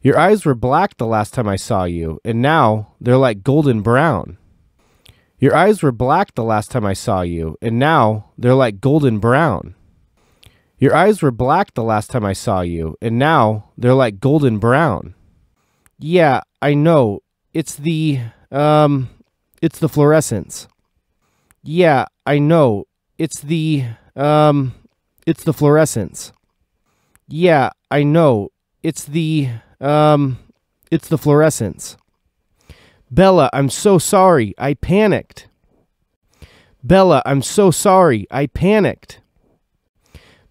Your eyes were black the last time I saw you, and now they're like golden brown. Your eyes were black the last time I saw you, and now they're like golden brown. Your eyes were black the last time I saw you, and now they're like golden brown. Yeah, I know. It's the, um, it's the fluorescence. Yeah, I know. It's the, um, it's the fluorescence. Yeah, I know. It's the, um, it's the fluorescence. Bella, I'm so sorry. I panicked. Bella, I'm so sorry. I panicked.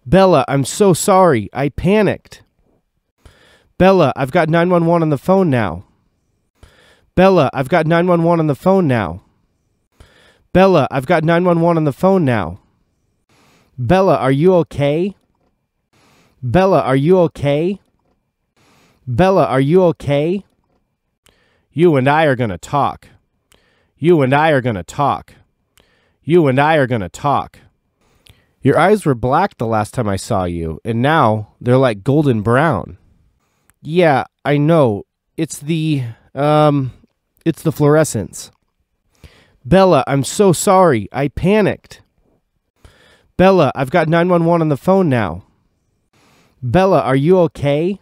Bella, I'm so sorry. I panicked. Bella, I've got 911 on the phone now. Bella, I've got 911 on the phone now. Bella, I've got 911 on the phone now. Bella, are you okay? Bella, are you okay? Bella, are you okay? You and I are going to talk. You and I are going to talk. You and I are going to talk. Your eyes were black the last time I saw you, and now they're like golden brown. Yeah, I know. It's the, um, it's the fluorescence. Bella, I'm so sorry. I panicked. Bella, I've got 911 on the phone now. Bella, are you okay?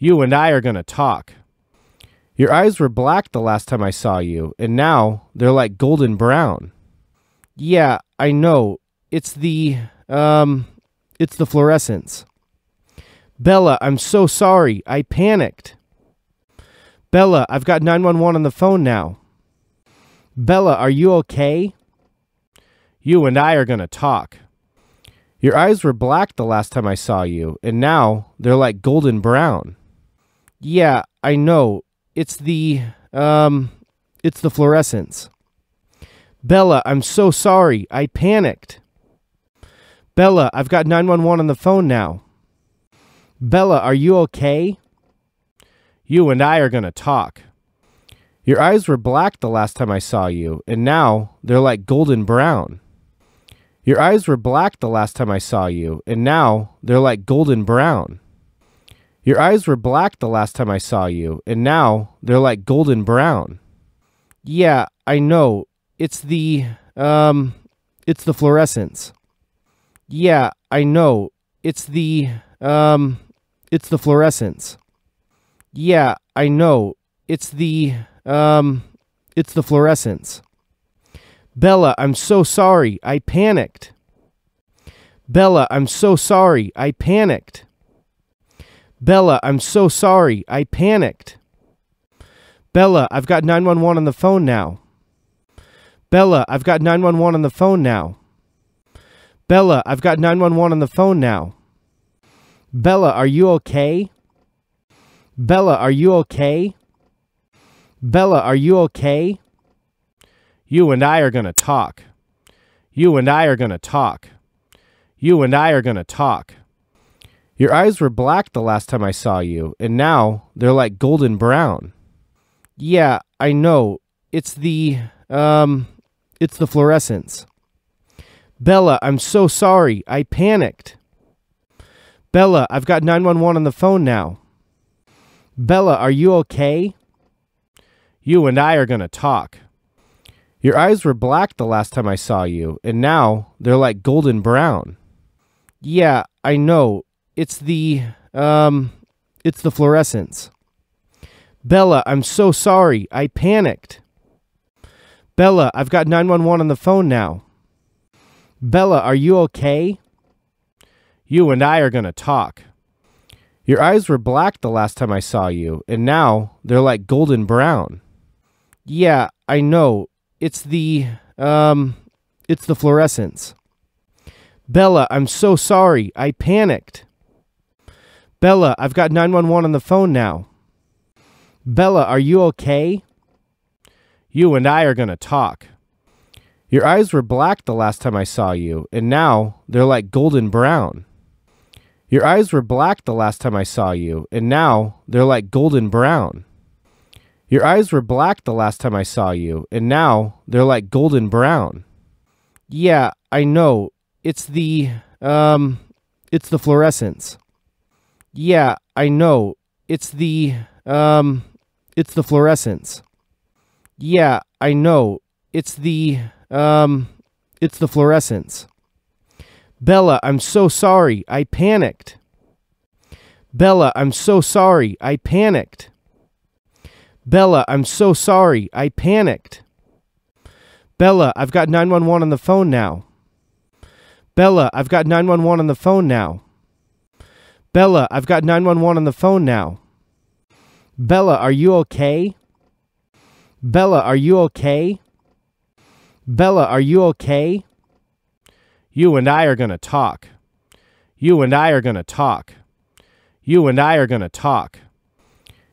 You and I are going to talk. Your eyes were black the last time I saw you, and now they're like golden brown. Yeah, I know. It's the, um, it's the fluorescence. Bella, I'm so sorry. I panicked. Bella, I've got 911 on the phone now. Bella, are you okay? You and I are going to talk. Your eyes were black the last time I saw you, and now they're like golden brown. Yeah, I know. It's the um it's the fluorescence. Bella, I'm so sorry. I panicked. Bella, I've got 911 on the phone now. Bella, are you okay? You and I are going to talk. Your eyes were black the last time I saw you, and now they're like golden brown. Your eyes were black the last time I saw you, and now they're like golden brown. Your eyes were black the last time I saw you, and now they're like golden brown. Yeah, I know. It's the, um, it's the fluorescence. Yeah, I know. It's the, um, it's the fluorescence. Yeah, I know. It's the, um, it's the fluorescence. Bella, I'm so sorry. I panicked. Bella, I'm so sorry. I panicked. Bella, I'm so sorry. I panicked. Bella, I've got 911 on the phone now. Bella, I've got 911 on the phone now. Bella, I've got 911 on the phone now. Bella, are you okay? Bella, are you okay? Bella, are you okay? You and I are going to talk. You and I are going to talk. You and I are going to talk. Your eyes were black the last time I saw you, and now they're like golden brown. Yeah, I know. It's the, um, it's the fluorescence. Bella, I'm so sorry. I panicked. Bella, I've got 911 on the phone now. Bella, are you okay? You and I are going to talk. Your eyes were black the last time I saw you, and now they're like golden brown. Yeah, I know. It's the um, it's the fluorescence. Bella, I'm so sorry. I panicked. Bella, I've got 911 on the phone now. Bella, are you okay? You and I are going to talk. Your eyes were black the last time I saw you, and now they're like golden brown. Yeah, I know. It's the um it's the fluorescence. Bella, I'm so sorry. I panicked. Bella, I've got 911 on the phone now. Bella, are you okay? You and I are going to talk. Your eyes were black the last time I saw you, and now they're like golden brown. Your eyes were black the last time I saw you, and now they're like golden brown. Your eyes were black the last time I saw you, and now they're like golden brown. Yeah, I know. It's the, um, it's the fluorescence. Yeah, I know. It's the um it's the fluorescence. Yeah, I know. It's the um it's the fluorescence. Bella, I'm so sorry. I panicked. Bella, I'm so sorry. I panicked. Bella, I'm so sorry. I panicked. Bella, I've got 911 on the phone now. Bella, I've got 911 on the phone now. Bella, I've got 911 on the phone now. Bella, are you okay? Bella, are you okay? Bella, are you okay? You and I are going to talk. You and I are going to talk. You and I are going to talk.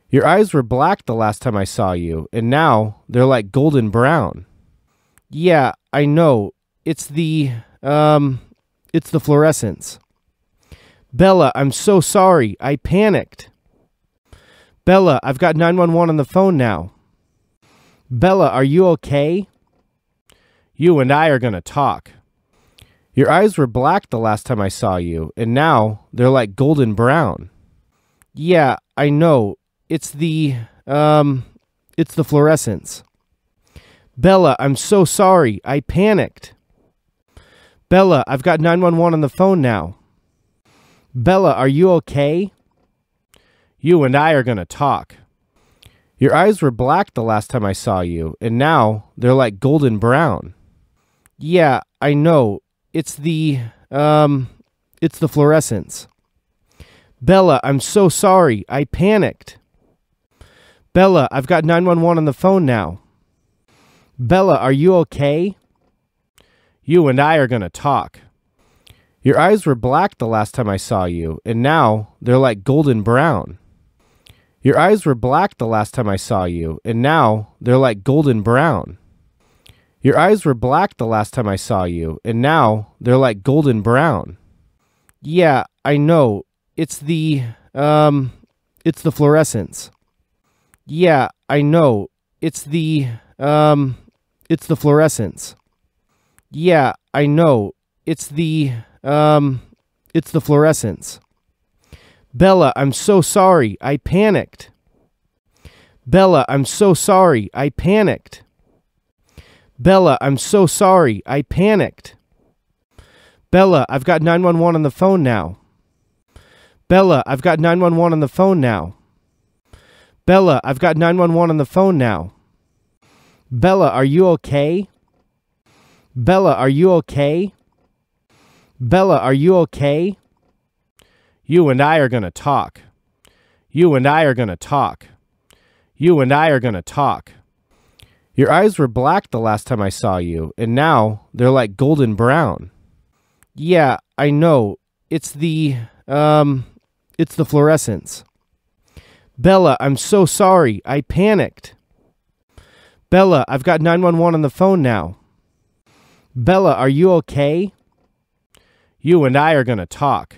Your eyes were black the last time I saw you, and now they're like golden brown. Yeah, I know. It's the, um, it's the fluorescence. Bella, I'm so sorry. I panicked. Bella, I've got 911 on the phone now. Bella, are you okay? You and I are going to talk. Your eyes were black the last time I saw you, and now they're like golden brown. Yeah, I know. It's the, um, it's the fluorescence. Bella, I'm so sorry. I panicked. Bella, I've got 911 on the phone now. Bella, are you okay? You and I are going to talk. Your eyes were black the last time I saw you, and now they're like golden brown. Yeah, I know. It's the, um, it's the fluorescence. Bella, I'm so sorry. I panicked. Bella, I've got 911 on the phone now. Bella, are you okay? You and I are going to talk. Your eyes were black the last time I saw you, and now they're like golden brown. Your eyes were black the last time I saw you, and now they're like golden brown. Your eyes were black the last time I saw you, and now they're like golden brown. Yeah, I know. It's the, um, it's the fluorescence. Yeah, I know. It's the, um, it's the fluorescence. Yeah, I know. It's the, um, it's the fluorescence. Bella, I'm so sorry. I panicked. Bella, I'm so sorry. I panicked. Bella, I'm so sorry. I panicked. Bella, I've got 911 on the phone now. Bella, I've got 911 on the phone now. Bella, I've got 911 on the phone now. Bella, are you okay? Bella, are you okay? Bella, are you okay? You and I are going to talk. You and I are going to talk. You and I are going to talk. Your eyes were black the last time I saw you, and now they're like golden brown. Yeah, I know. It's the, um, it's the fluorescence. Bella, I'm so sorry. I panicked. Bella, I've got 911 on the phone now. Bella, are you okay? You and I are going to talk.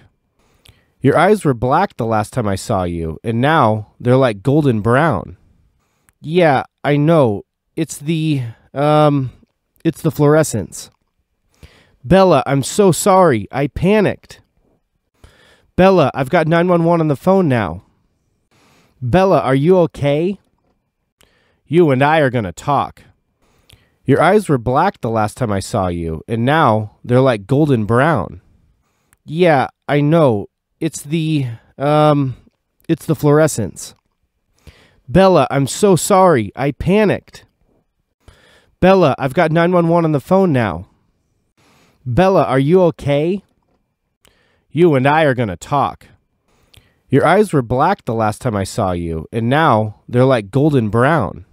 Your eyes were black the last time I saw you, and now they're like golden brown. Yeah, I know. It's the, um, it's the fluorescence. Bella, I'm so sorry. I panicked. Bella, I've got 911 on the phone now. Bella, are you okay? You and I are going to talk. Your eyes were black the last time I saw you, and now they're like golden brown. Yeah, I know. It's the um it's the fluorescence. Bella, I'm so sorry. I panicked. Bella, I've got 911 on the phone now. Bella, are you okay? You and I are going to talk. Your eyes were black the last time I saw you, and now they're like golden brown.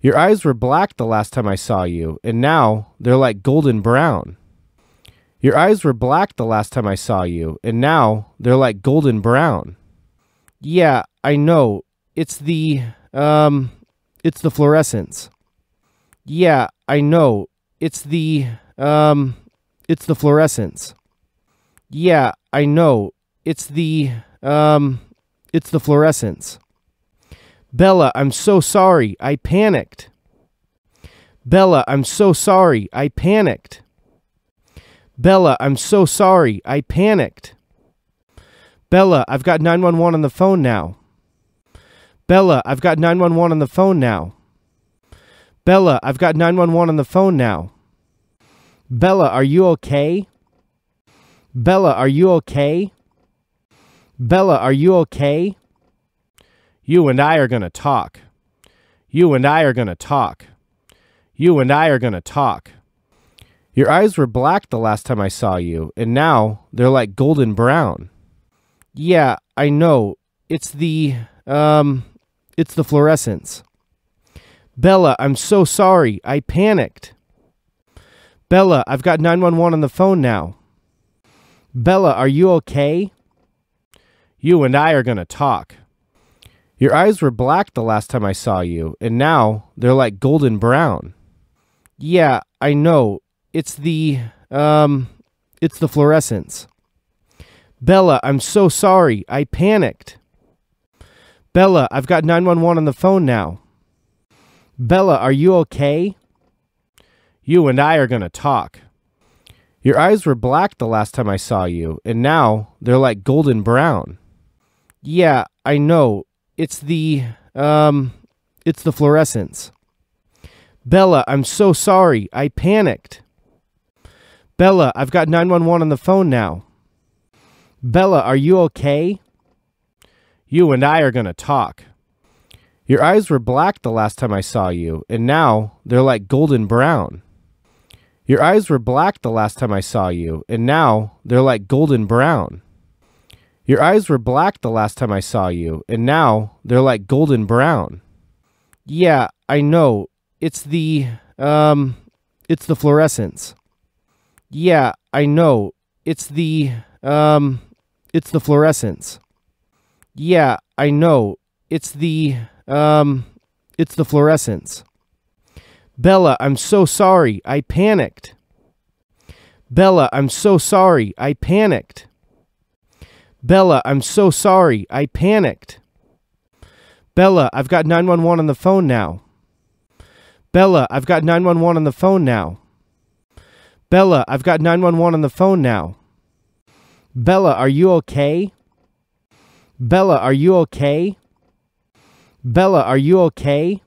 Your eyes were black the last time I saw you, and now they're like golden brown. Your eyes were black the last time I saw you, and now they're like golden brown. Yeah, I know. It's the, um, it's the fluorescence. Yeah, I know. It's the, um, it's the fluorescence. Yeah, I know. It's the, um, it's the fluorescence. Bella, I'm so sorry. I panicked. Bella, I'm so sorry. I panicked. Bella, I'm so sorry. I panicked. Bella, I've got 911 on the phone now. Bella, I've got 911 on the phone now. Bella, I've got 911 on the phone now. Bella, are you okay? Bella, are you okay? Bella, are you okay? You and I are going to talk. You and I are going to talk. You and I are going to talk. Your eyes were black the last time I saw you, and now they're like golden brown. Yeah, I know. It's the, um, it's the fluorescence. Bella, I'm so sorry. I panicked. Bella, I've got 911 on the phone now. Bella, are you okay? You and I are going to talk. Your eyes were black the last time I saw you, and now they're like golden brown. Yeah, I know. It's the um, it's the fluorescence. Bella, I'm so sorry. I panicked. Bella, I've got 911 on the phone now. Bella, are you okay? You and I are going to talk. Your eyes were black the last time I saw you, and now they're like golden brown. Yeah, I know. It's the, um, it's the fluorescence. Bella, I'm so sorry. I panicked. Bella, I've got 911 on the phone now. Bella, are you okay? You and I are going to talk. Your eyes were black the last time I saw you, and now they're like golden brown. Your eyes were black the last time I saw you, and now they're like golden brown. Your eyes were black the last time I saw you, and now they're like golden brown. Yeah, I know. It's the, um, it's the fluorescence. Yeah, I know. It's the um it's the fluorescence. Yeah, I know. It's the um it's the fluorescence. Bella, I'm so sorry. I panicked. Bella, I'm so sorry. I panicked. Bella, I'm so sorry. I panicked. Bella, I've got 911 on the phone now. Bella, I've got 911 on the phone now. Bella, I've got 911 on the phone now. Bella, are you okay? Bella, are you okay? Bella, are you okay?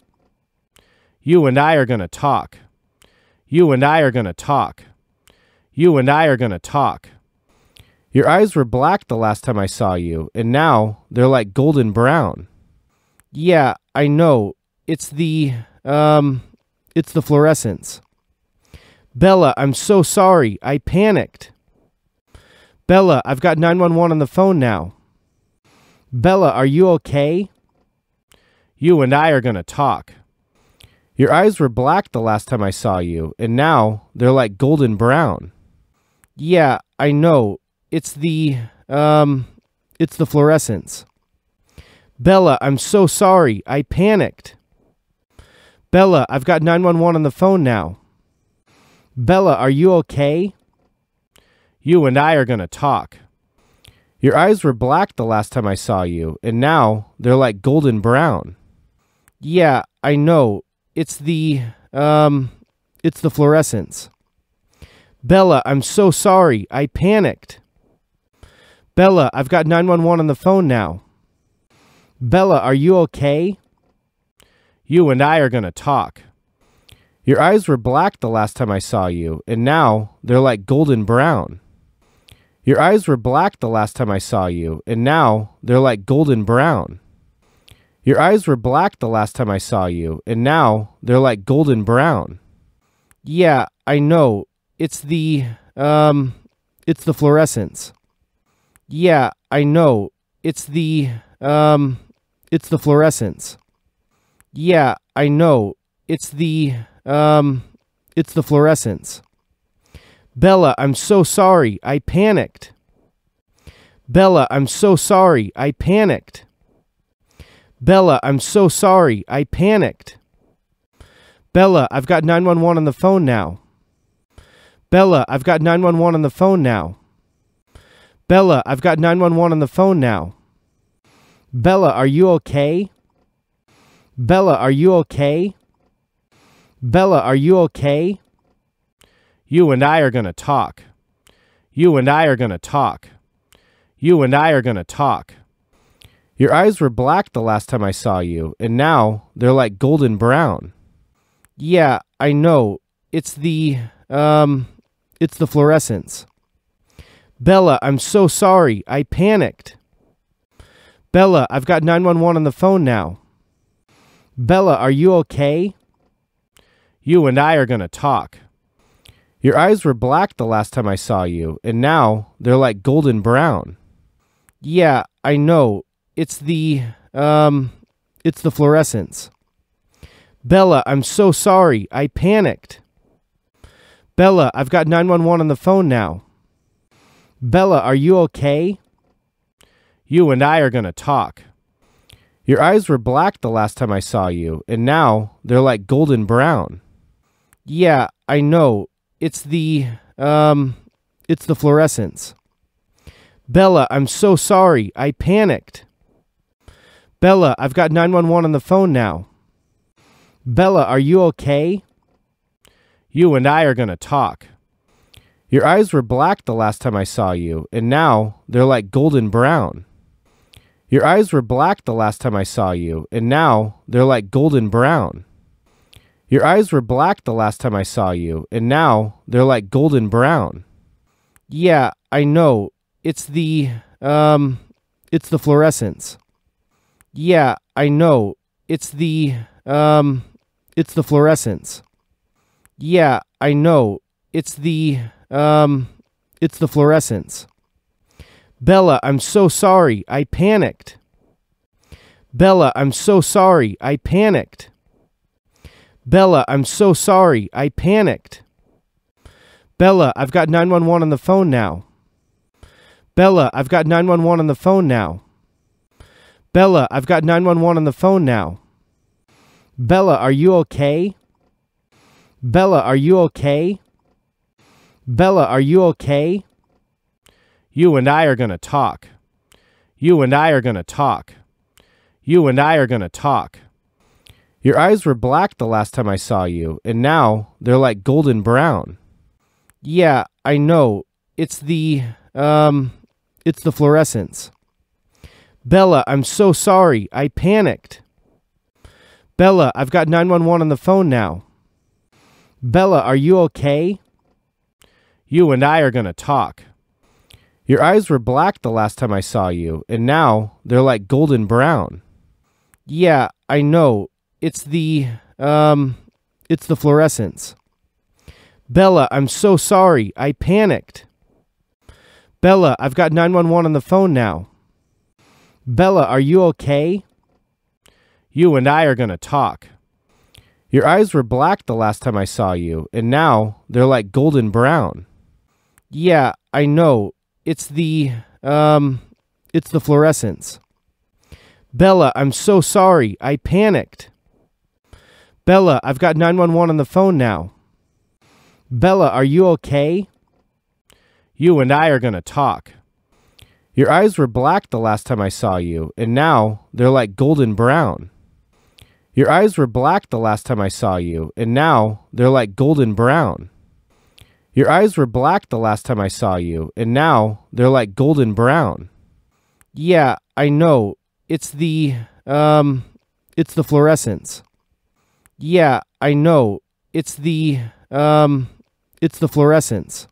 You and I are going to talk. You and I are going to talk. You and I are going to talk. Your eyes were black the last time I saw you, and now they're like golden brown. Yeah, I know. It's the, um, it's the fluorescence. Bella, I'm so sorry. I panicked. Bella, I've got 911 on the phone now. Bella, are you okay? You and I are going to talk. Your eyes were black the last time I saw you, and now they're like golden brown. Yeah, I know. It's the, um, it's the fluorescence. Bella, I'm so sorry. I panicked. Bella, I've got 911 on the phone now. Bella, are you okay? You and I are going to talk. Your eyes were black the last time I saw you, and now they're like golden brown. Yeah, I know. It's the, um, it's the fluorescence. Bella, I'm so sorry. I panicked. Bella, I've got 911 on the phone now. Bella, are you okay? You and I are going to talk. Your eyes were black the last time I saw you, and now they're like golden brown. Your eyes were black the last time I saw you, and now they're like golden brown. Your eyes were black the last time I saw you, and now they're like golden brown. Yeah, I know. It's the, um, it's the fluorescence. Yeah, I know. It's the, um, it's the fluorescence. Yeah, I know. It's the, um, it's the fluorescence. Bella, I'm so sorry. I panicked. Bella, I'm so sorry. I panicked. Bella, I'm so sorry. I panicked. Bella, I've got 911 on the phone now. Bella, I've got 911 on the phone now. Bella, I've got 911 on the phone now. Bella, are you okay? Bella, are you okay? Bella, are you okay? You and I are going to talk. You and I are going to talk. You and I are going to talk. Your eyes were black the last time I saw you, and now they're like golden brown. Yeah, I know. It's the, um, it's the fluorescence. Bella, I'm so sorry. I panicked. Bella, I've got 911 on the phone now. Bella, are you okay? You and I are going to talk. Your eyes were black the last time I saw you, and now they're like golden brown. Yeah, I know. It's the, um, it's the fluorescence. Bella, I'm so sorry. I panicked. Bella, I've got 911 on the phone now. Bella, are you okay? You and I are going to talk. Your eyes were black the last time I saw you, and now they're like golden brown. Yeah, I know. It's the um it's the fluorescence. Bella, I'm so sorry. I panicked. Bella, I've got 911 on the phone now. Bella, are you okay? You and I are going to talk. Your eyes were black the last time I saw you, and now they're like golden brown. Your eyes were black the last time I saw you, and now they're like golden brown. Your eyes were black the last time I saw you, and now they're like golden brown. Yeah, I know. It's the, um, it's the fluorescence. Yeah, I know. It's the, um, it's the fluorescence. Yeah, I know. It's the, um, it's the fluorescence. Bella, I'm so sorry. I panicked. Bella, I'm so sorry. I panicked. Bella, I'm so sorry. I panicked. Bella, I've got 911 on the phone now. Bella, I've got 911 on the phone now. Bella, I've got 911 on the phone now. Bella, are you okay? Bella, are you okay? Bella, are you okay? You and I are going to talk. You and I are going to talk. You and I are going to talk. Your eyes were black the last time I saw you, and now they're like golden brown. Yeah, I know. It's the, um, it's the fluorescence. Bella, I'm so sorry. I panicked. Bella, I've got 911 on the phone now. Bella, are you okay? You and I are going to talk. Your eyes were black the last time I saw you, and now they're like golden brown. Yeah, I know. It's the um, it's the fluorescence. Bella, I'm so sorry. I panicked. Bella, I've got 911 on the phone now. Bella, are you okay? You and I are going to talk. Your eyes were black the last time I saw you, and now they're like golden brown. Yeah, I know. It's the um it's the fluorescence. Bella, I'm so sorry. I panicked. Bella, I've got 911 on the phone now. Bella, are you okay? You and I are going to talk. Your eyes were black the last time I saw you, and now they're like golden brown. Your eyes were black the last time I saw you, and now they're like golden brown. Your eyes were black the last time I saw you, and now they're like golden brown. Yeah, I know. It's the, um, it's the fluorescence. Yeah, I know. It's the um it's the fluorescence.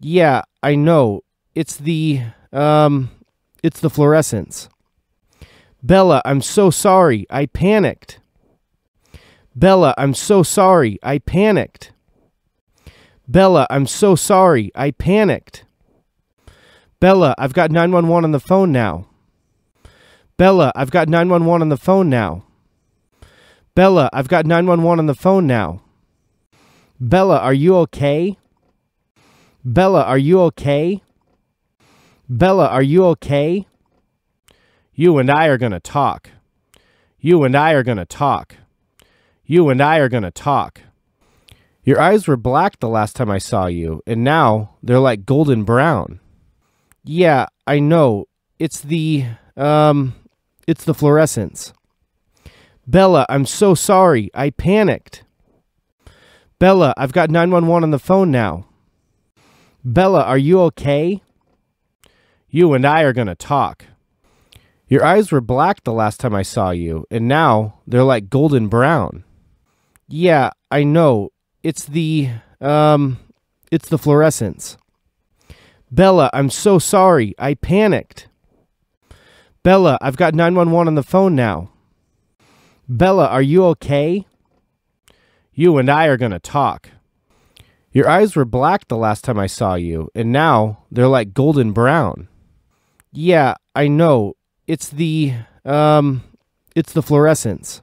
Yeah, I know. It's the um it's the fluorescence. Bella, I'm so sorry. I panicked. Bella, I'm so sorry. I panicked. Bella, I'm so sorry. I panicked. Bella, I've got 911 on the phone now. Bella, I've got 911 on the phone now. Bella, I've got 911 on the phone now. Bella, are you okay? Bella, are you okay? Bella, are you okay? You and I are going to talk. You and I are going to talk. You and I are going to talk. Your eyes were black the last time I saw you, and now they're like golden brown. Yeah, I know. It's the, um, it's the fluorescence. Bella, I'm so sorry. I panicked. Bella, I've got 911 on the phone now. Bella, are you okay? You and I are going to talk. Your eyes were black the last time I saw you, and now they're like golden brown. Yeah, I know. It's the, um, it's the fluorescence. Bella, I'm so sorry. I panicked. Bella, I've got 911 on the phone now. Bella, are you okay? You and I are going to talk. Your eyes were black the last time I saw you, and now they're like golden brown. Yeah, I know. It's the, um, it's the fluorescence.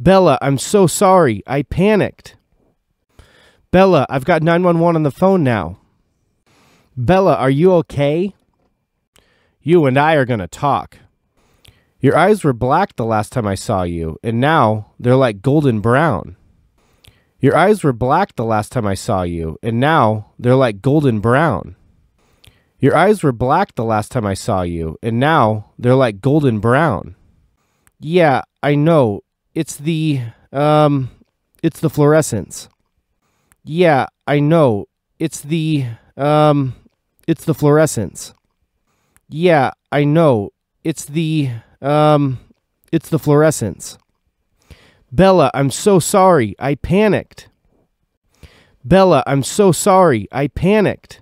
Bella, I'm so sorry. I panicked. Bella, I've got 911 on the phone now. Bella, are you okay? You and I are going to talk. Your eyes were black the last time I saw you, and now they're like golden brown. Your eyes were black the last time I saw you, and now they're like golden brown. Your eyes were black the last time I saw you, and now they're like golden brown. Yeah, I know. It's the, um, it's the fluorescence. Yeah, I know. It's the, um, it's the fluorescence. Yeah, I know. It's the, um, it's the fluorescence. Bella, I'm so sorry. I panicked. Bella, I'm so sorry. I panicked.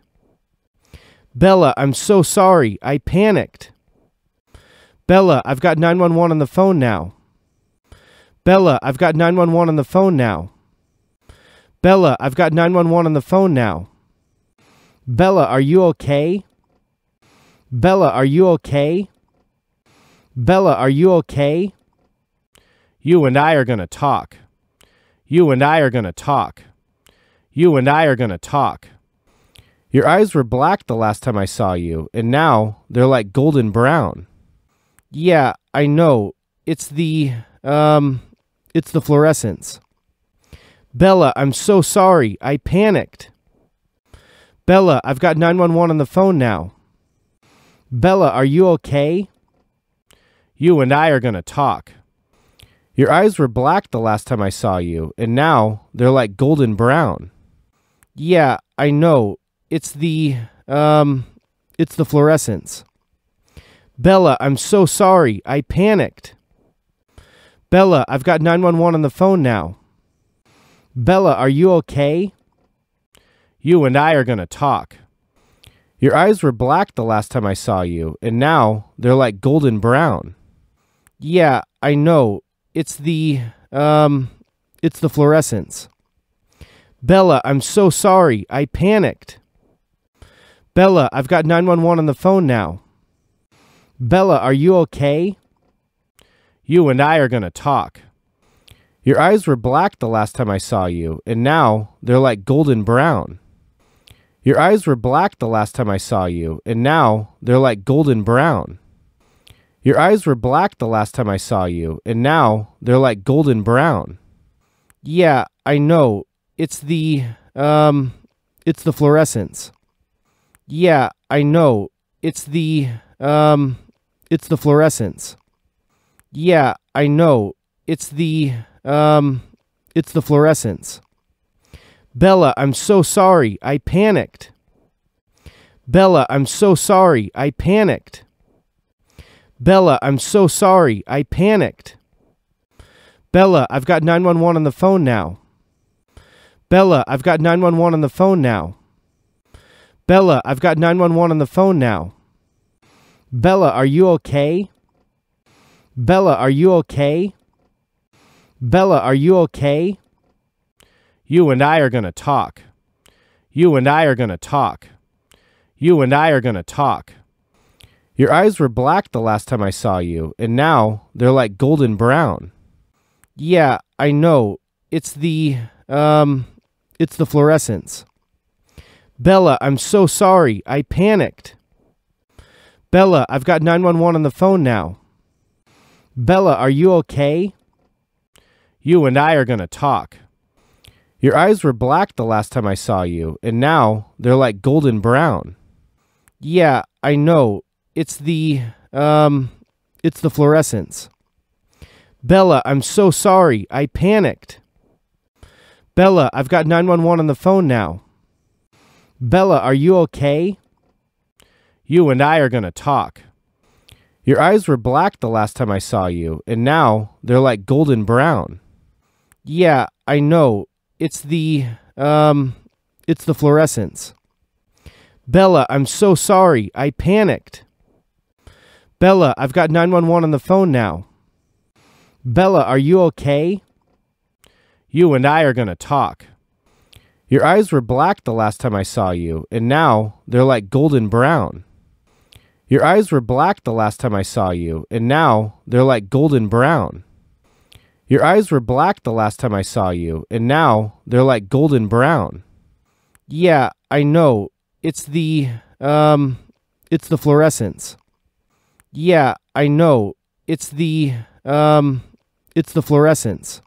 Bella, I'm so sorry. I panicked. Bella, I've got 911 on the phone now. Bella, I've got 911 on the phone now. Bella, I've got 911 on the phone now. Bella, are you okay? Bella, are you okay? Bella, are you okay? You and I are going to talk. You and I are going to talk. You and I are going to talk. Your eyes were black the last time I saw you, and now they're like golden brown. Yeah, I know. It's the, um, it's the fluorescence. Bella, I'm so sorry. I panicked. Bella, I've got 911 on the phone now. Bella, are you okay? You and I are going to talk. Your eyes were black the last time I saw you, and now they're like golden brown. Yeah, I know. It's the, um, it's the fluorescence. Bella, I'm so sorry. I panicked. Bella, I've got 911 on the phone now. Bella, are you okay? You and I are going to talk. Your eyes were black the last time I saw you, and now they're like golden brown. Yeah, I know. It's the um it's the fluorescence. Bella, I'm so sorry. I panicked. Bella, I've got 911 on the phone now. Bella, are you okay? You and I are going to talk. Your eyes were black the last time I saw you, and now they're like golden brown. Your eyes were black the last time I saw you, and now they're like golden brown. Your eyes were black the last time I saw you, and now they're like golden brown. Yeah, I know. It's the, um, it's the fluorescence. Yeah, I know. It's the, um, it's the fluorescence. Yeah, I know. It's the, um, it's the fluorescence. Bella, I'm so sorry. I panicked. Bella, I'm so sorry. I panicked. Bella, I'm so sorry. I panicked. Bella, I've got 911 on the phone now. Bella, I've got 911 on the phone now. Bella, I've got 911 on the phone now. Bella, are you okay? Bella, are you okay? Bella, are you okay? You and I are going to talk. You and I are going to talk. You and I are going to talk. Your eyes were black the last time I saw you, and now they're like golden brown. Yeah, I know. It's the, um, it's the fluorescence. Bella, I'm so sorry. I panicked. Bella, I've got 911 on the phone now. Bella, are you okay? You and I are going to talk. Your eyes were black the last time I saw you, and now they're like golden brown. Yeah, I know. It's the um, it's the fluorescence. Bella, I'm so sorry. I panicked. Bella, I've got 911 on the phone now. Bella, are you okay? You and I are going to talk. Your eyes were black the last time I saw you, and now they're like golden brown. Yeah, I know. It's the um it's the fluorescence. Bella, I'm so sorry. I panicked. Bella, I've got 911 on the phone now. Bella, are you okay? You and I are going to talk. Your eyes were black the last time I saw you, and now they're like golden brown. Your eyes were black the last time I saw you, and now they're like golden brown. Your eyes were black the last time I saw you, and now they're like golden brown. Yeah, I know. It's the, um, it's the fluorescence. Yeah, I know. It's the um it's the fluorescence.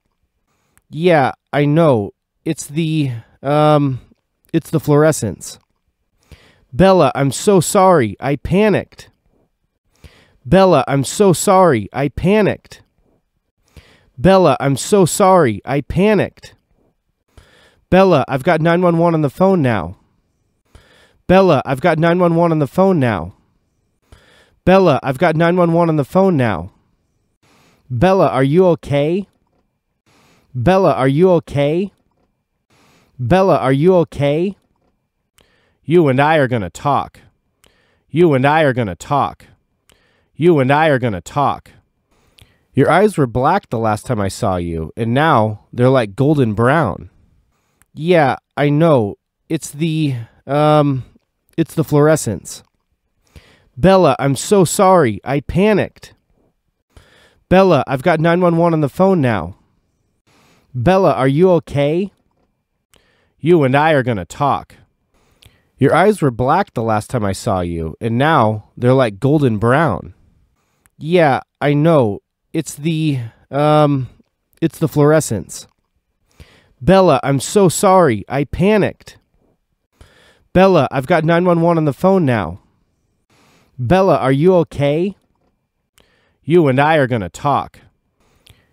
Yeah, I know. It's the um it's the fluorescence. Bella, I'm so sorry. I panicked. Bella, I'm so sorry. I panicked. Bella, I'm so sorry. I panicked. Bella, I've got 911 on the phone now. Bella, I've got 911 on the phone now. Bella, I've got 911 on the phone now. Bella, are you okay? Bella, are you okay? Bella, are you okay? You and I are going to talk. You and I are going to talk. You and I are going to talk. Your eyes were black the last time I saw you, and now they're like golden brown. Yeah, I know. It's the, um, it's the fluorescence. Bella, I'm so sorry. I panicked. Bella, I've got 911 on the phone now. Bella, are you okay? You and I are going to talk. Your eyes were black the last time I saw you, and now they're like golden brown. Yeah, I know. It's the, um, it's the fluorescence. Bella, I'm so sorry. I panicked. Bella, I've got 911 on the phone now. Bella, are you okay? You and I are going to talk.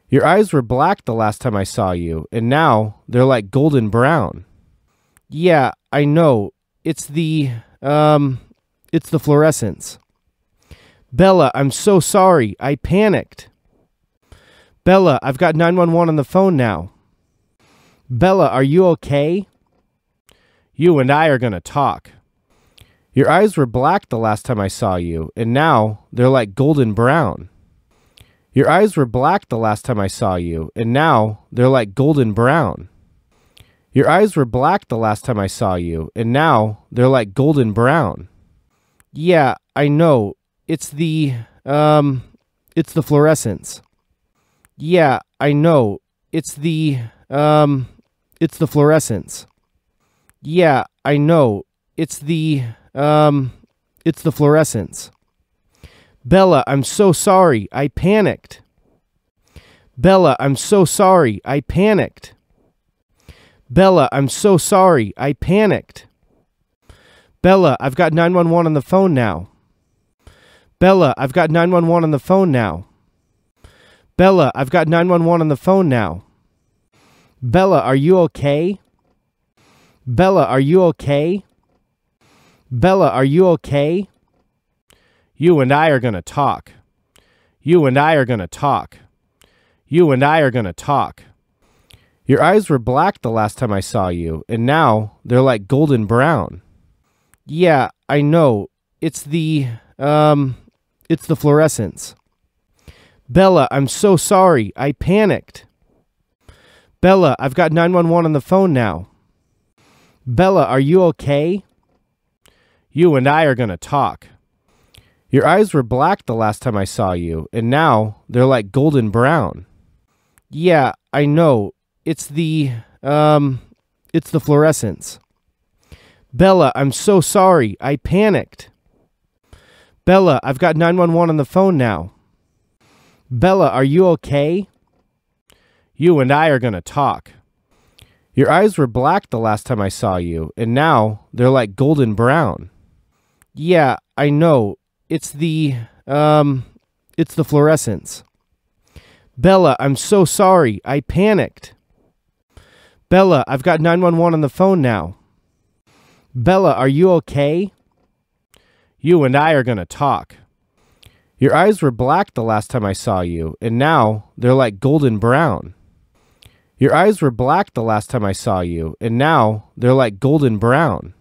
Your eyes were black the last time I saw you, and now they're like golden brown. Yeah, I know. It's the, um, it's the fluorescence. Bella, I'm so sorry. I panicked. Bella, I've got 911 on the phone now. Bella, are you okay? You and I are going to talk. Your eyes were black the last time I saw you, and now they're like golden brown. Your eyes were black the last time I saw you, and now they're like golden brown. Your eyes were black the last time I saw you, and now they're like golden brown. Yeah, I know. It's the um it's the fluorescence. Yeah, I know. It's the um it's the fluorescence. Yeah, I know. It's the um, it's the fluorescence. Bella, I'm so sorry. I panicked. Bella, I'm so sorry. I panicked. Bella, I'm so sorry. I panicked. Bella, I've got 911 on the phone now. Bella, I've got 911 on the phone now. Bella, I've got 911 on the phone now. Bella, are you okay? Bella, are you okay? Bella, are you okay? You and I are going to talk. You and I are going to talk. You and I are going to talk. Your eyes were black the last time I saw you, and now they're like golden brown. Yeah, I know. It's the, um, it's the fluorescence. Bella, I'm so sorry. I panicked. Bella, I've got 911 on the phone now. Bella, are you okay? You and I are going to talk. Your eyes were black the last time I saw you, and now they're like golden brown. Yeah, I know. It's the, um, it's the fluorescence. Bella, I'm so sorry. I panicked. Bella, I've got 911 on the phone now. Bella, are you okay? You and I are going to talk. Your eyes were black the last time I saw you, and now they're like golden brown. Yeah, I know. It's the um it's the fluorescence. Bella, I'm so sorry. I panicked. Bella, I've got 911 on the phone now. Bella, are you okay? You and I are going to talk. Your eyes were black the last time I saw you, and now they're like golden brown. Your eyes were black the last time I saw you, and now they're like golden brown.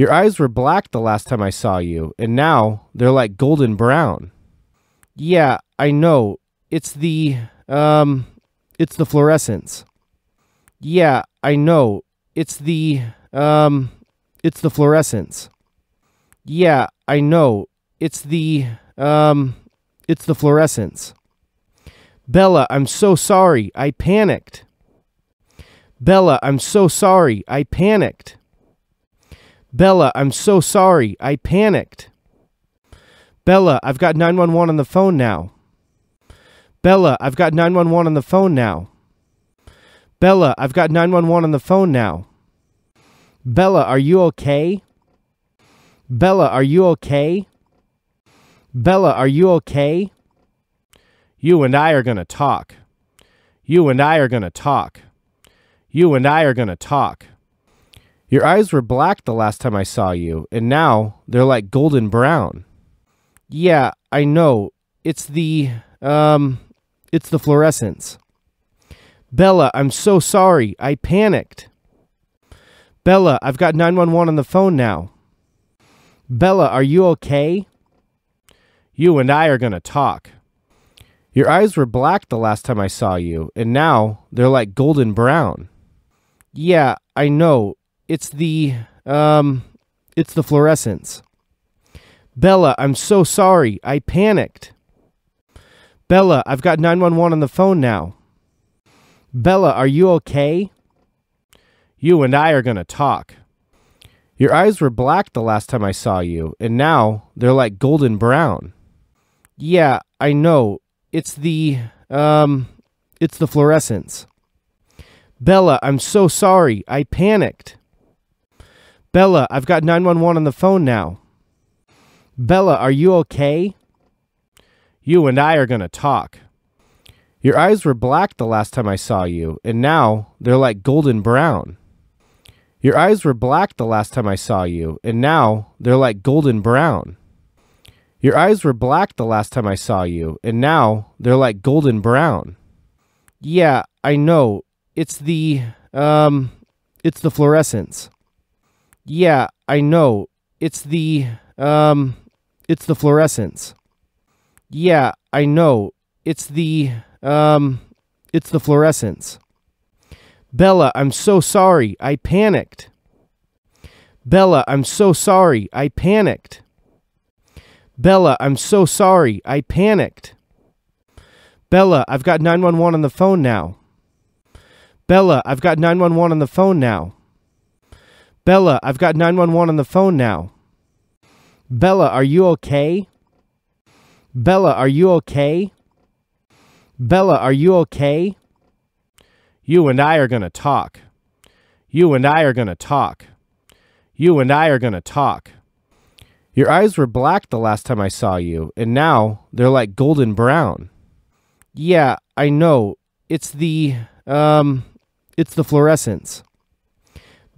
Your eyes were black the last time I saw you, and now they're like golden brown. Yeah, I know. It's the, um, it's the fluorescence. Yeah, I know. It's the, um, it's the fluorescence. Yeah, I know. It's the, um, it's the fluorescence. Bella, I'm so sorry. I panicked. Bella, I'm so sorry. I panicked. Bella, I'm so sorry. I panicked. Bella, I've got 911 on the phone now. Bella, I've got 911 on the phone now. Bella, I've got 911 on the phone now. Bella, are you okay? Bella, are you okay? Bella, are you okay? You and I are going to talk. You and I are going to talk. You and I are going to talk. Your eyes were black the last time I saw you, and now they're like golden brown. Yeah, I know. It's the, um, it's the fluorescence. Bella, I'm so sorry. I panicked. Bella, I've got 911 on the phone now. Bella, are you okay? You and I are going to talk. Your eyes were black the last time I saw you, and now they're like golden brown. Yeah, I know. It's the um, it's the fluorescence. Bella, I'm so sorry. I panicked. Bella, I've got 911 on the phone now. Bella, are you okay? You and I are going to talk. Your eyes were black the last time I saw you, and now they're like golden brown. Yeah, I know. It's the um it's the fluorescence. Bella, I'm so sorry. I panicked. Bella, I've got 911 on the phone now. Bella, are you okay? You and I are going to talk. Your eyes were black the last time I saw you, and now they're like golden brown. Your eyes were black the last time I saw you, and now they're like golden brown. Your eyes were black the last time I saw you, and now they're like golden brown. Yeah, I know. It's the, um, it's the fluorescence. Yeah, I know. It's the um it's the fluorescence. Yeah, I know. It's the um it's the fluorescence. Bella, I'm so sorry. I panicked. Bella, I'm so sorry. I panicked. Bella, I'm so sorry. I panicked. Bella, I've got 911 on the phone now. Bella, I've got 911 on the phone now. Bella, I've got 911 on the phone now. Bella, are you okay? Bella, are you okay? Bella, are you okay? You and I are going to talk. You and I are going to talk. You and I are going to talk. Your eyes were black the last time I saw you, and now they're like golden brown. Yeah, I know. It's the, um, it's the fluorescence.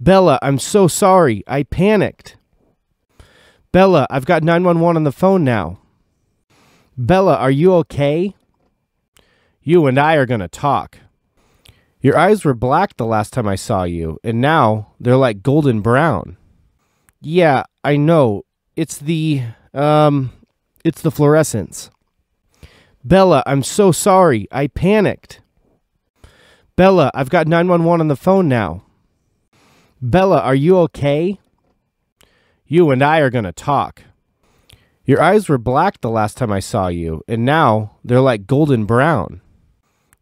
Bella, I'm so sorry. I panicked. Bella, I've got 911 on the phone now. Bella, are you okay? You and I are going to talk. Your eyes were black the last time I saw you, and now they're like golden brown. Yeah, I know. It's the, um, it's the fluorescence. Bella, I'm so sorry. I panicked. Bella, I've got 911 on the phone now. Bella, are you okay? You and I are going to talk. Your eyes were black the last time I saw you, and now they're like golden brown.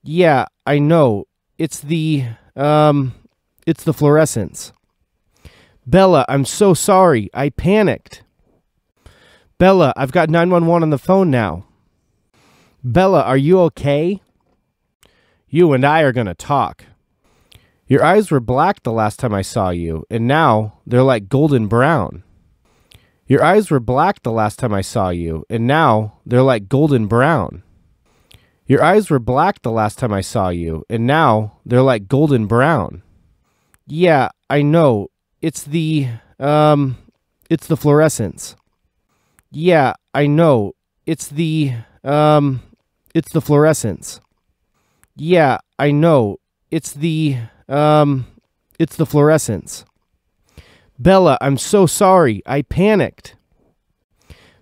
Yeah, I know. It's the, um, it's the fluorescence. Bella, I'm so sorry. I panicked. Bella, I've got 911 on the phone now. Bella, are you okay? You and I are going to talk. Your eyes were black the last time I saw you, and now they're like golden brown. Your eyes were black the last time I saw you, and now they're like golden brown. Your eyes were black the last time I saw you, and now they're like golden brown. Yeah, I know. It's the, um, it's the fluorescence. Yeah, I know. It's the, um, it's the fluorescence. Yeah, I know. It's the, um, it's the fluorescence. Bella, I'm so sorry. I panicked.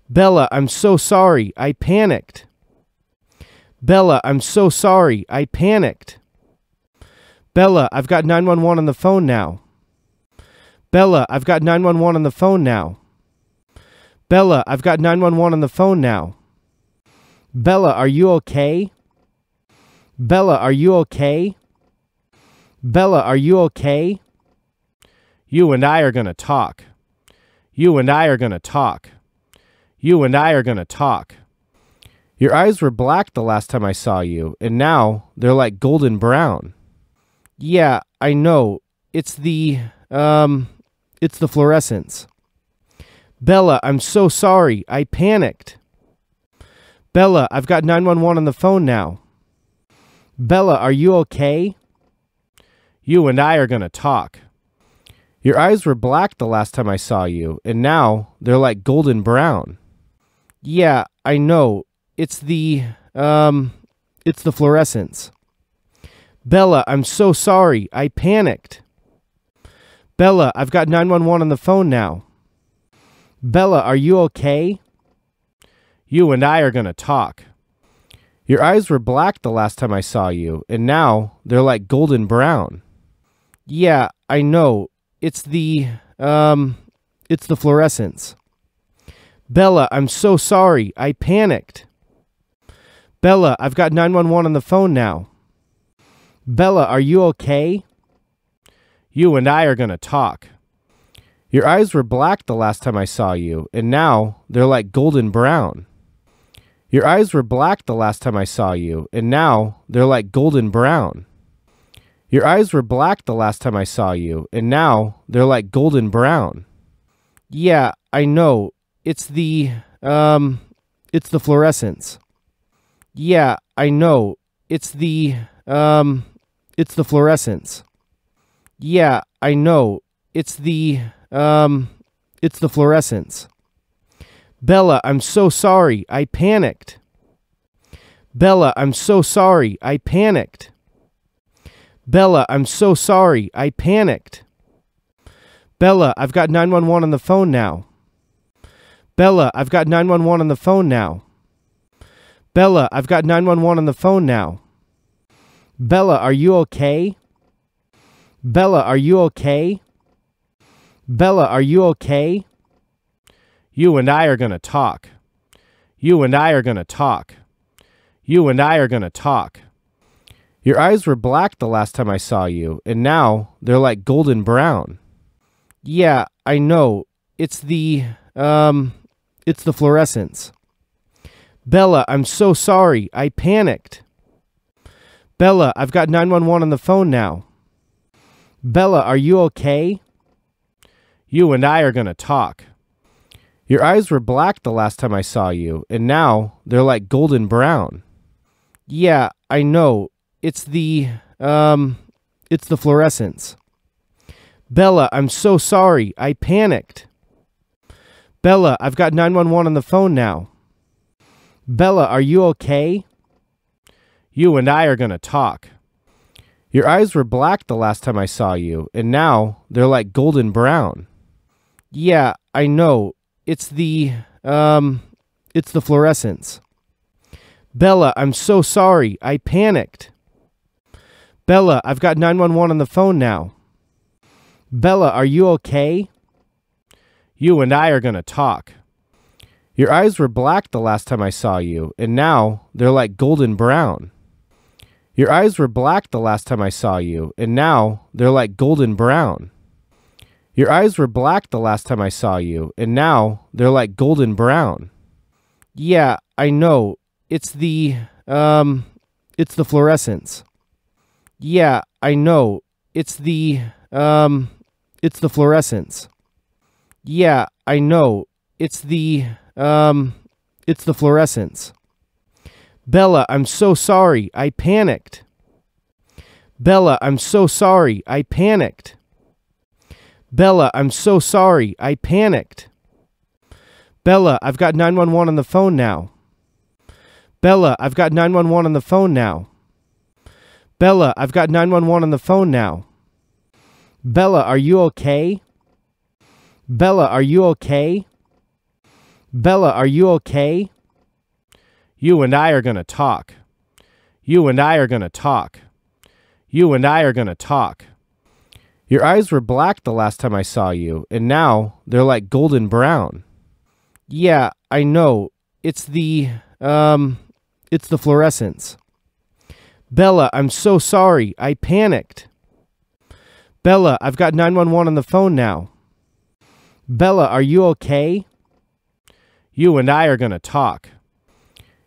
Bella, I'm so sorry. I panicked. Bella, I'm so sorry. I panicked. Bella, I've got 911 on the phone now. Bella, I've got 911 on the phone now. Bella, I've got 911 on the phone now. Bella, are you okay? Bella, are you okay? Bella, are you okay? You and I are going to talk. You and I are going to talk. You and I are going to talk. Your eyes were black the last time I saw you, and now they're like golden brown. Yeah, I know. It's the, um, it's the fluorescence. Bella, I'm so sorry. I panicked. Bella, I've got 911 on the phone now. Bella, are you okay? You and I are going to talk. Your eyes were black the last time I saw you, and now they're like golden brown. Yeah, I know. It's the, um, it's the fluorescence. Bella, I'm so sorry. I panicked. Bella, I've got 911 on the phone now. Bella, are you okay? You and I are going to talk. Your eyes were black the last time I saw you, and now they're like golden brown. Yeah, I know. It's the um it's the fluorescence. Bella, I'm so sorry. I panicked. Bella, I've got 911 on the phone now. Bella, are you okay? You and I are going to talk. Your eyes were black the last time I saw you, and now they're like golden brown. Your eyes were black the last time I saw you, and now they're like golden brown. Your eyes were black the last time I saw you, and now they're like golden brown. Yeah, I know. It's the, um, it's the fluorescence. Yeah, I know. It's the, um, it's the fluorescence. Yeah, I know. It's the, um, it's the fluorescence. Bella, I'm so sorry. I panicked. Bella, I'm so sorry. I panicked. Bella, I'm so sorry. I panicked. Bella, I've got 911 on the phone now. Bella, I've got 911 on the phone now. Bella, I've got 911 on the phone now. Bella, are you okay? Bella, are you okay? Bella, are you okay? You and I are going to talk. You and I are going to talk. You and I are going to talk. Your eyes were black the last time I saw you, and now they're like golden brown. Yeah, I know. It's the, um, it's the fluorescence. Bella, I'm so sorry. I panicked. Bella, I've got 911 on the phone now. Bella, are you okay? You and I are going to talk. Your eyes were black the last time I saw you, and now they're like golden brown. Yeah, I know. It's the um, it's the fluorescence. Bella, I'm so sorry. I panicked. Bella, I've got 911 on the phone now. Bella, are you okay? You and I are going to talk. Your eyes were black the last time I saw you, and now they're like golden brown. Yeah, I know. It's the um it's the fluorescence. Bella, I'm so sorry. I panicked. Bella, I've got 911 on the phone now. Bella, are you okay? You and I are going to talk. Your eyes were black the last time I saw you, and now they're like golden brown. Your eyes were black the last time I saw you, and now they're like golden brown. Your eyes were black the last time I saw you, and now they're like golden brown. Yeah, I know. It's the, um, it's the fluorescence. Yeah, I know. It's the um it's the fluorescence. Yeah, I know. It's the um it's the fluorescence. Bella, I'm so sorry. I panicked. Bella, I'm so sorry. I panicked. Bella, I'm so sorry. I panicked. Bella, I've got 911 on the phone now. Bella, I've got 911 on the phone now. Bella, I've got 911 on the phone now. Bella, are you okay? Bella, are you okay? Bella, are you okay? You and I are going to talk. You and I are going to talk. You and I are going to talk. Your eyes were black the last time I saw you, and now they're like golden brown. Yeah, I know. It's the, um, it's the fluorescence. Bella, I'm so sorry. I panicked. Bella, I've got 911 on the phone now. Bella, are you okay? You and I are going to talk.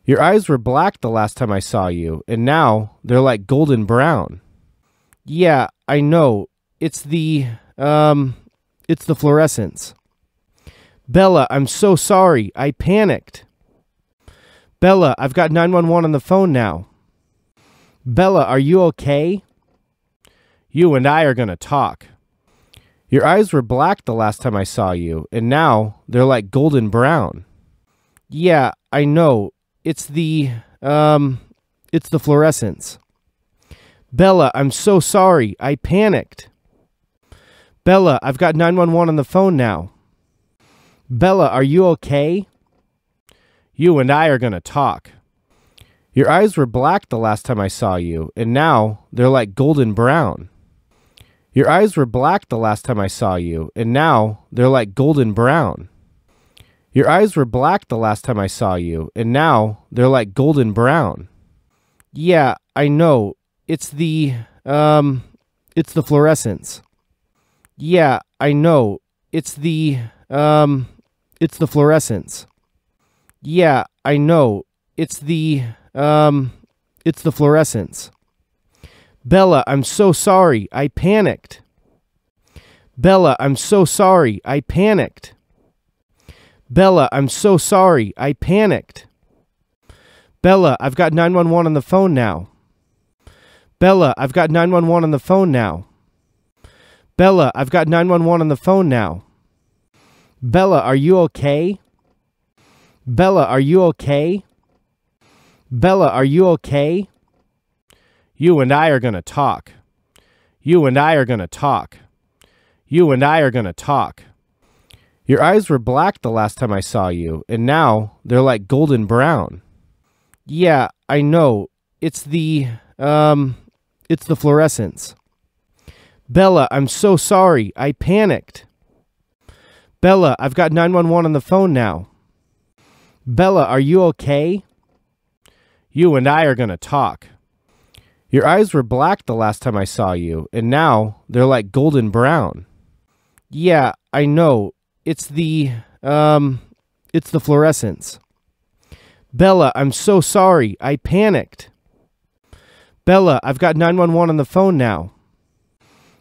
Your eyes were black the last time I saw you, and now they're like golden brown. Yeah, I know. It's the, um, it's the fluorescence. Bella, I'm so sorry. I panicked. Bella, I've got 911 on the phone now. Bella, are you okay? You and I are going to talk. Your eyes were black the last time I saw you, and now they're like golden brown. Yeah, I know. It's the, um, it's the fluorescence. Bella, I'm so sorry. I panicked. Bella, I've got 911 on the phone now. Bella, are you okay? You and I are going to talk. Your eyes were black the last time I saw you, and now they're like golden brown. Your eyes were black the last time I saw you, and now they're like golden brown. Your eyes were black the last time I saw you, and now they're like golden brown. Yeah, I know. It's the um it's the fluorescence. Yeah, I know. It's the um it's the fluorescence. Yeah, I know. It's the um, it's the fluorescence. Bella, I'm so sorry. I panicked. Bella, I'm so sorry. I panicked. Bella, I'm so sorry. I panicked. Bella, I've got 911 on the phone now. Bella, I've got 911 on the phone now. Bella, I've got 911 on the phone now. Bella, are you okay? Bella, are you okay? Bella, are you okay? You and I are going to talk. You and I are going to talk. You and I are going to talk. Your eyes were black the last time I saw you, and now they're like golden brown. Yeah, I know. It's the, um, it's the fluorescence. Bella, I'm so sorry. I panicked. Bella, I've got 911 on the phone now. Bella, are you okay? You and I are going to talk. Your eyes were black the last time I saw you, and now they're like golden brown. Yeah, I know. It's the, um, it's the fluorescence. Bella, I'm so sorry. I panicked. Bella, I've got 911 on the phone now.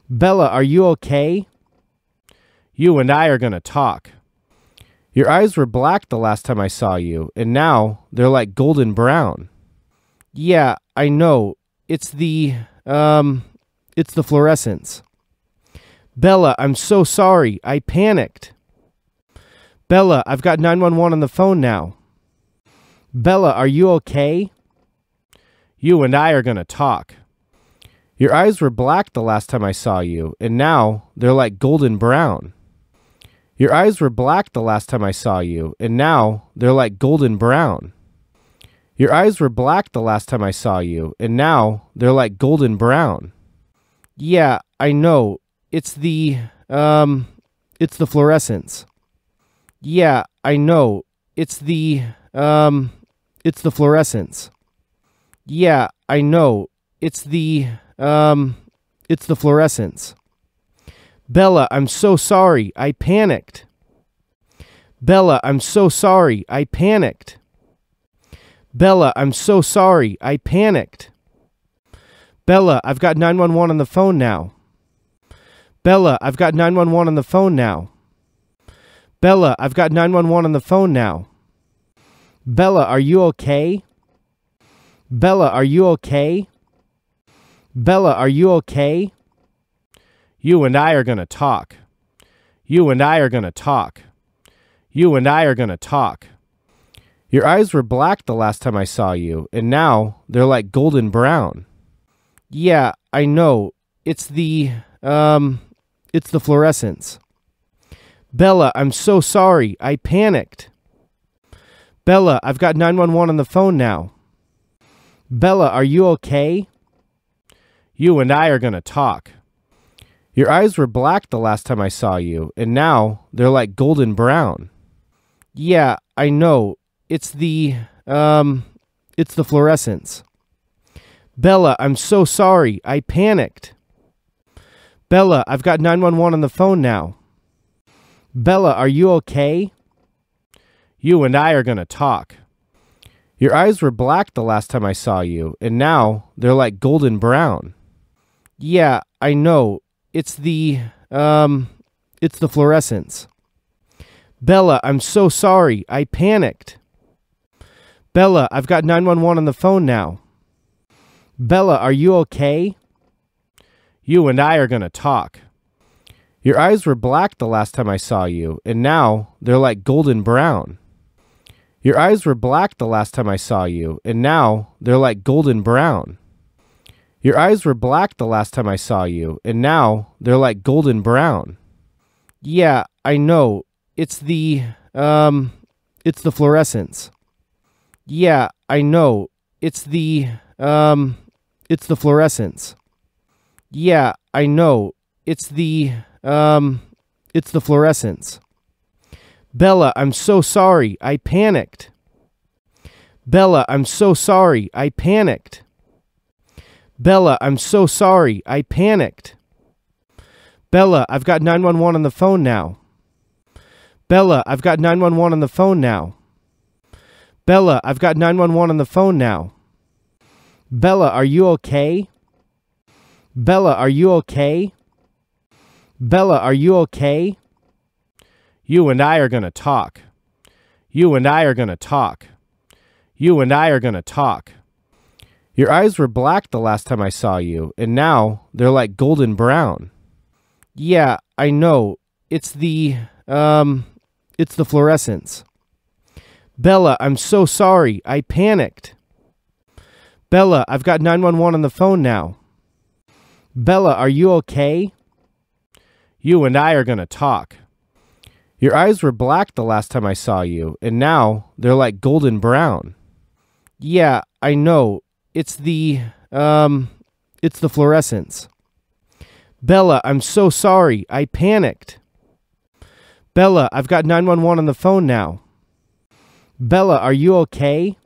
Bella, are you okay? You and I are going to talk. Your eyes were black the last time I saw you, and now they're like golden brown. Yeah, I know. It's the um it's the fluorescence. Bella, I'm so sorry. I panicked. Bella, I've got 911 on the phone now. Bella, are you okay? You and I are going to talk. Your eyes were black the last time I saw you, and now they're like golden brown. Your eyes were black the last time I saw you, and now they're like golden brown. Your eyes were black the last time I saw you, and now they're like golden brown. Yeah, I know. It's the, um, it's the fluorescence. Yeah, I know. It's the, um, it's the fluorescence. Yeah, I know. It's the, um, it's the fluorescence. Bella, I'm so sorry. I panicked. Bella, I'm so sorry. I panicked. Bella, I'm so sorry. I panicked. Bella, I've got 911 on the phone now. Bella, I've got 911 on the phone now. Bella, I've got 911 on the phone now. Bella, are you okay? Bella, are you okay? Bella, are you okay? You and I are going to talk. You and I are going to talk. You and I are going to talk. Your eyes were black the last time I saw you, and now they're like golden brown. Yeah, I know. It's the, um, it's the fluorescence. Bella, I'm so sorry. I panicked. Bella, I've got 911 on the phone now. Bella, are you okay? You and I are going to talk. Your eyes were black the last time I saw you, and now they're like golden brown. Yeah, I know. It's the um, it's the fluorescence. Bella, I'm so sorry. I panicked. Bella, I've got 911 on the phone now. Bella, are you okay? You and I are going to talk. Your eyes were black the last time I saw you, and now they're like golden brown. Yeah, I know. It's the um it's the fluorescence. Bella, I'm so sorry. I panicked. Bella, I've got 911 on the phone now. Bella, are you okay? You and I are going to talk. Your eyes were black the last time I saw you, and now they're like golden brown. Your eyes were black the last time I saw you, and now they're like golden brown. Your eyes were black the last time I saw you, and now they're like golden brown. Yeah, I know. It's the, um, it's the fluorescence. Yeah, I know. It's the um it's the fluorescence. Yeah, I know. It's the um it's the fluorescence. Bella, I'm so sorry. I panicked. Bella, I'm so sorry. I panicked. Bella, I'm so sorry. I panicked. Bella, I've got 911 on the phone now. Bella, I've got 911 on the phone now. Bella, I've got 911 on the phone now. Bella, are you okay? Bella, are you okay? Bella, are you okay? You and I are going to talk. You and I are going to talk. You and I are going to talk. Your eyes were black the last time I saw you, and now they're like golden brown. Yeah, I know. It's the, um, it's the fluorescence. Bella, I'm so sorry. I panicked. Bella, I've got 911 on the phone now. Bella, are you okay? You and I are going to talk. Your eyes were black the last time I saw you, and now they're like golden brown. Yeah, I know. It's the, um, it's the fluorescence. Bella, I'm so sorry. I panicked. Bella, I've got 911 on the phone now. Bella, are you okay?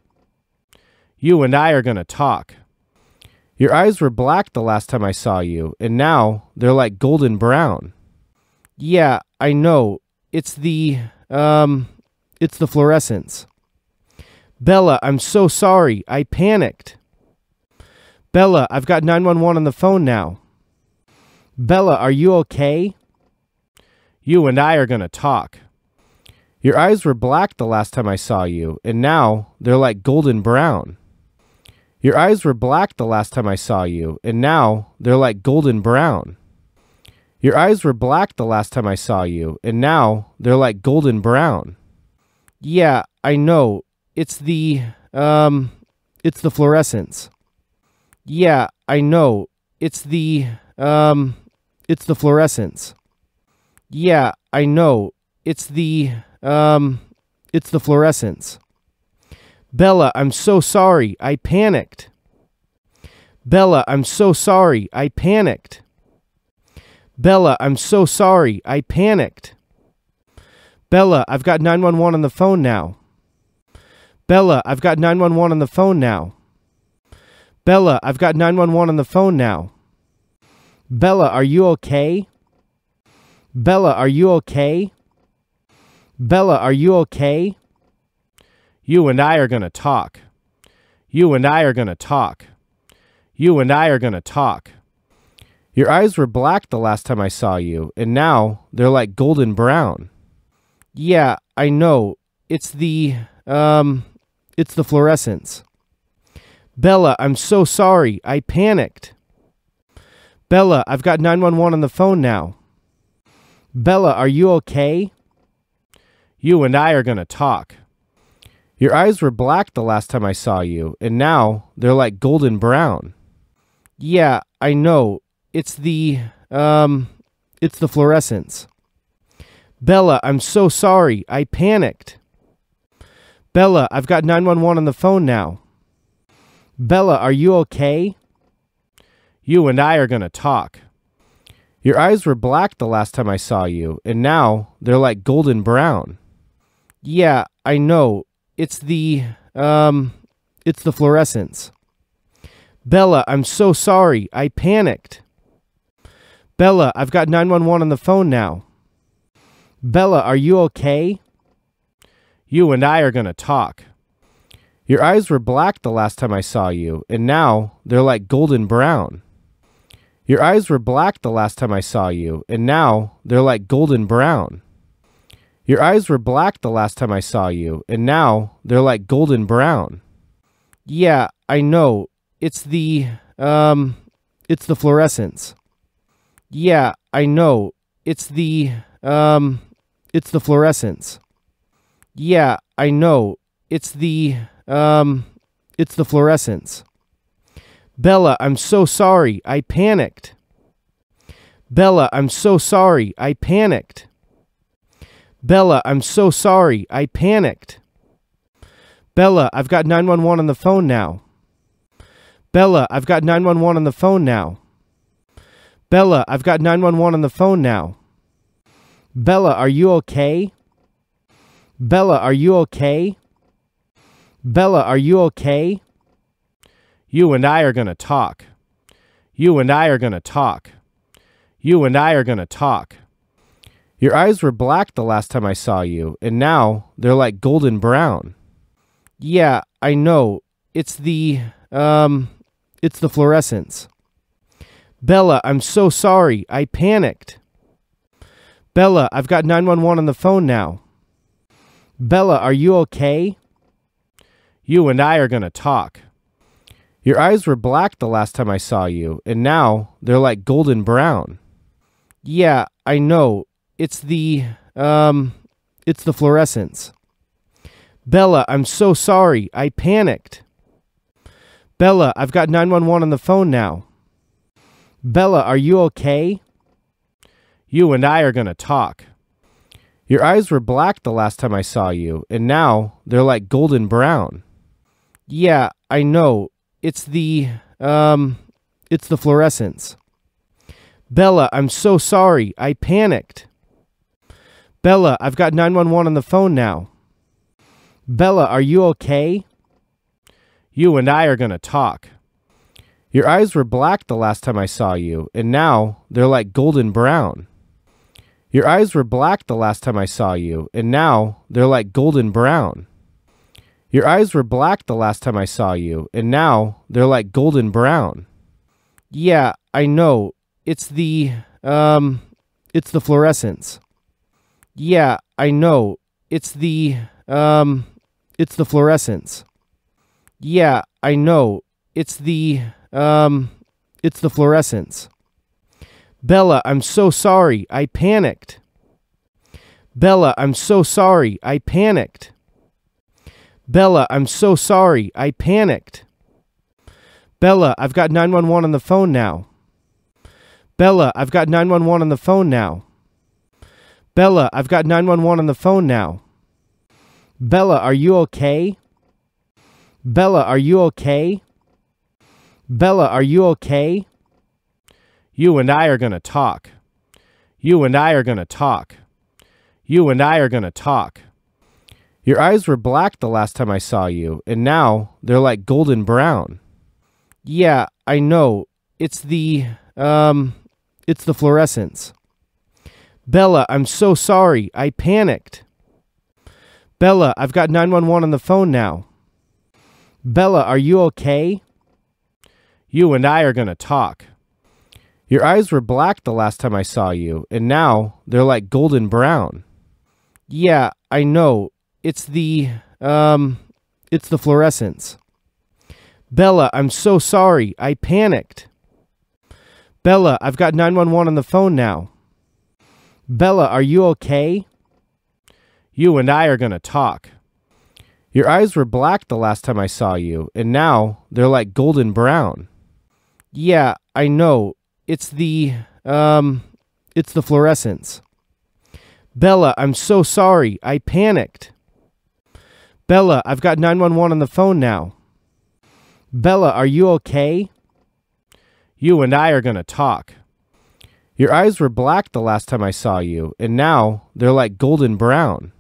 You and I are going to talk. Your eyes were black the last time I saw you, and now they're like golden brown. Yeah, I know. It's the, um, it's the fluorescence. Bella, I'm so sorry. I panicked. Bella, I've got 911 on the phone now. Bella, are you okay? You and I are going to talk. Your eyes were black the last time I saw you, and now they're like golden brown. Your eyes were black the last time I saw you, and now they're like golden brown. Your eyes were black the last time I saw you, and now they're like golden brown. Yeah, I know. It's the, um, it's the fluorescence. Yeah, I know. It's the, um, it's the fluorescence. Yeah, I know. It's the, um, it's the fluorescence. Bella, I'm so sorry. I panicked. Bella, I'm so sorry. I panicked. Bella, I'm so sorry. I panicked. Bella, I've got 911 on the phone now. Bella, I've got 911 on the phone now. Bella, I've got 911 on the phone now. Bella, are you okay? Bella, are you okay? Bella, are you okay? You and I are going to talk. You and I are going to talk. You and I are going to talk. Your eyes were black the last time I saw you, and now they're like golden brown. Yeah, I know. It's the, um, it's the fluorescence. Bella, I'm so sorry. I panicked. Bella, I've got 911 on the phone now. Bella, are you okay? You and I are going to talk. Your eyes were black the last time I saw you, and now they're like golden brown. Yeah, I know. It's the, um, it's the fluorescence. Bella, I'm so sorry. I panicked. Bella, I've got 911 on the phone now. Bella, are you okay? You and I are going to talk. Your eyes were black the last time I saw you, and now they're like golden brown. Yeah, I know. It's the um it's the fluorescence. Bella, I'm so sorry. I panicked. Bella, I've got 911 on the phone now. Bella, are you okay? You and I are going to talk. Your eyes were black the last time I saw you, and now they're like golden brown. Your eyes were black the last time I saw you, and now they're like golden brown. Your eyes were black the last time I saw you, and now they're like golden brown. Yeah, I know. It's the, um, it's the fluorescence. Yeah, I know. It's the, um, it's the fluorescence. Yeah, I know. It's the, um, it's the fluorescence. Bella, I'm so sorry. I panicked. Bella, I'm so sorry. I panicked. Bella, I'm so sorry. I panicked. Bella, I've got 911 on the phone now. Bella, I've got 911 on the phone now. Bella, I've got 911 on the phone now. Bella, are you okay? Bella, are you okay? Bella, are you okay? You and I are going to talk. You and I are going to talk. You and I are going to talk. Your eyes were black the last time I saw you, and now they're like golden brown. Yeah, I know. It's the, um, it's the fluorescence. Bella, I'm so sorry. I panicked. Bella, I've got 911 on the phone now. Bella, are you okay? You and I are going to talk. Your eyes were black the last time I saw you, and now they're like golden brown. Yeah, I know. It's the um, it's the fluorescence. Bella, I'm so sorry. I panicked. Bella, I've got 911 on the phone now. Bella, are you okay? You and I are going to talk. Your eyes were black the last time I saw you, and now they're like golden brown. Yeah, I know. It's the um it's the fluorescence. Bella, I'm so sorry. I panicked. Bella, I've got 911 on the phone now. Bella, are you okay? You and I are going to talk. Your eyes were black the last time I saw you, and now they're like golden brown. Your eyes were black the last time I saw you, and now they're like golden brown. Your eyes were black the last time I saw you, and now they're like golden brown. Yeah, I know. It's the, um, it's the fluorescence. Yeah, I know. It's the um it's the fluorescence. Yeah, I know. It's the um it's the fluorescence. Bella, I'm so sorry. I panicked. Bella, I'm so sorry. I panicked. Bella, I'm so sorry. I panicked. Bella, I've got 911 on the phone now. Bella, I've got 911 on the phone now. Bella, I've got 911 on the phone now. Bella, are you okay? Bella, are you okay? Bella, are you okay? You and I are going to talk. You and I are going to talk. You and I are going to talk. Your eyes were black the last time I saw you, and now they're like golden brown. Yeah, I know. It's the, um, it's the fluorescence. Bella, I'm so sorry. I panicked. Bella, I've got 911 on the phone now. Bella, are you okay? You and I are going to talk. Your eyes were black the last time I saw you, and now they're like golden brown. Yeah, I know. It's the, um, it's the fluorescence. Bella, I'm so sorry. I panicked. Bella, I've got 911 on the phone now. Bella, are you okay? You and I are going to talk. Your eyes were black the last time I saw you, and now they're like golden brown. Yeah, I know. It's the, um, it's the fluorescence. Bella, I'm so sorry. I panicked. Bella, I've got 911 on the phone now. Bella, are you okay? You and I are going to talk. Your eyes were black the last time I saw you, and now they're like golden brown.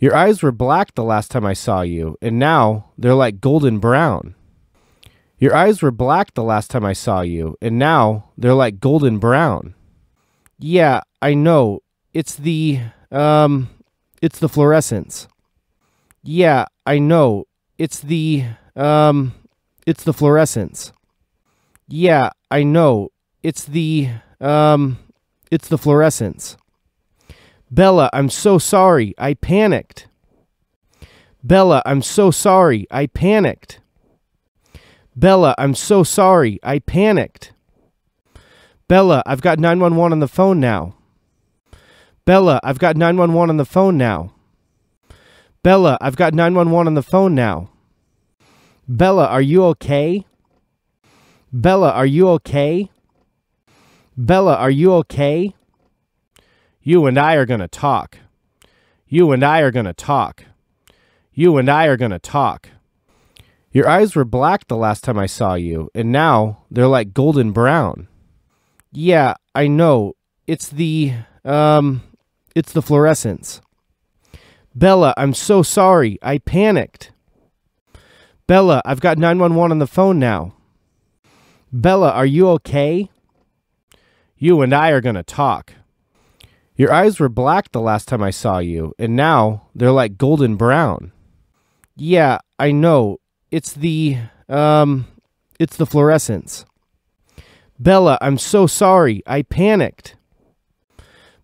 Your eyes were black the last time I saw you, and now they're like golden brown. Your eyes were black the last time I saw you, and now they're like golden brown. Yeah, I know. It's the, um, it's the fluorescence. Yeah, I know. It's the, um, it's the fluorescence. Yeah, I know. It's the, um, it's the fluorescence. Bella, I'm so sorry. I panicked. Bella, I'm so sorry. I panicked. Bella, I'm so sorry. I panicked. Bella, I've got 911 on the phone now. Bella, I've got 911 on the phone now. Bella, I've got 911 on the phone now. Bella, are you okay? Bella, are you okay? Bella, are you okay? You and I are going to talk. You and I are going to talk. You and I are going to talk. Your eyes were black the last time I saw you, and now they're like golden brown. Yeah, I know. It's the, um, it's the fluorescence. Bella, I'm so sorry. I panicked. Bella, I've got 911 on the phone now. Bella, are you okay? You and I are going to talk. Your eyes were black the last time I saw you, and now they're like golden brown. Yeah, I know. It's the, um, it's the fluorescence. Bella, I'm so sorry. I panicked.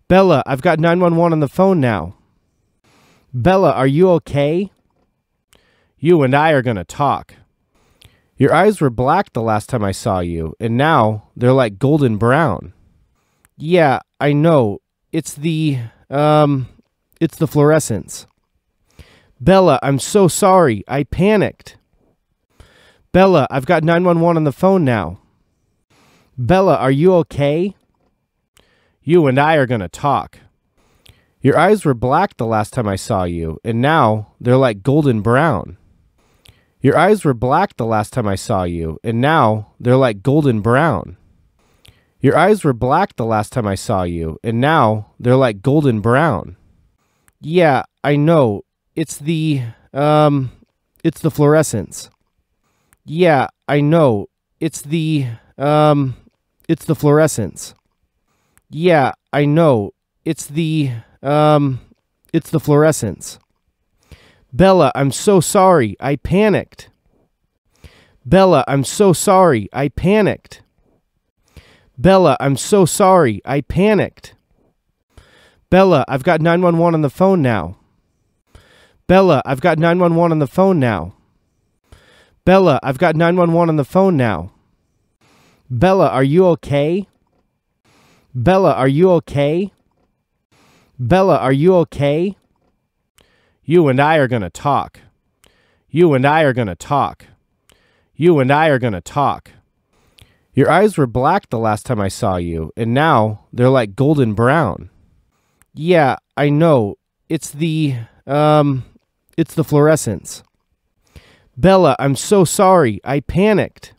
Bella, I've got 911 on the phone now. Bella, are you okay? You and I are going to talk. Your eyes were black the last time I saw you, and now they're like golden brown. Yeah, I know. It's the um it's the fluorescence. Bella, I'm so sorry. I panicked. Bella, I've got 911 on the phone now. Bella, are you okay? You and I are going to talk. Your eyes were black the last time I saw you, and now they're like golden brown. Your eyes were black the last time I saw you, and now they're like golden brown. Your eyes were black the last time I saw you, and now they're like golden brown. Yeah, I know. It's the, um, it's the fluorescence. Yeah, I know. It's the, um, it's the fluorescence. Yeah, I know. It's the, um, it's the fluorescence. Bella, I'm so sorry. I panicked. Bella, I'm so sorry. I panicked. Bella, I'm so sorry. I panicked. Bella, I've got 911 on the phone now. Bella, I've got 911 on the phone now. Bella, I've got 911 on the phone now. Bella, are you okay? Bella, are you okay? Bella, are you okay? You and I are going to talk. You and I are going to talk. You and I are going to talk. Your eyes were black the last time I saw you, and now they're like golden brown. Yeah, I know. It's the, um, it's the fluorescence. Bella, I'm so sorry. I panicked.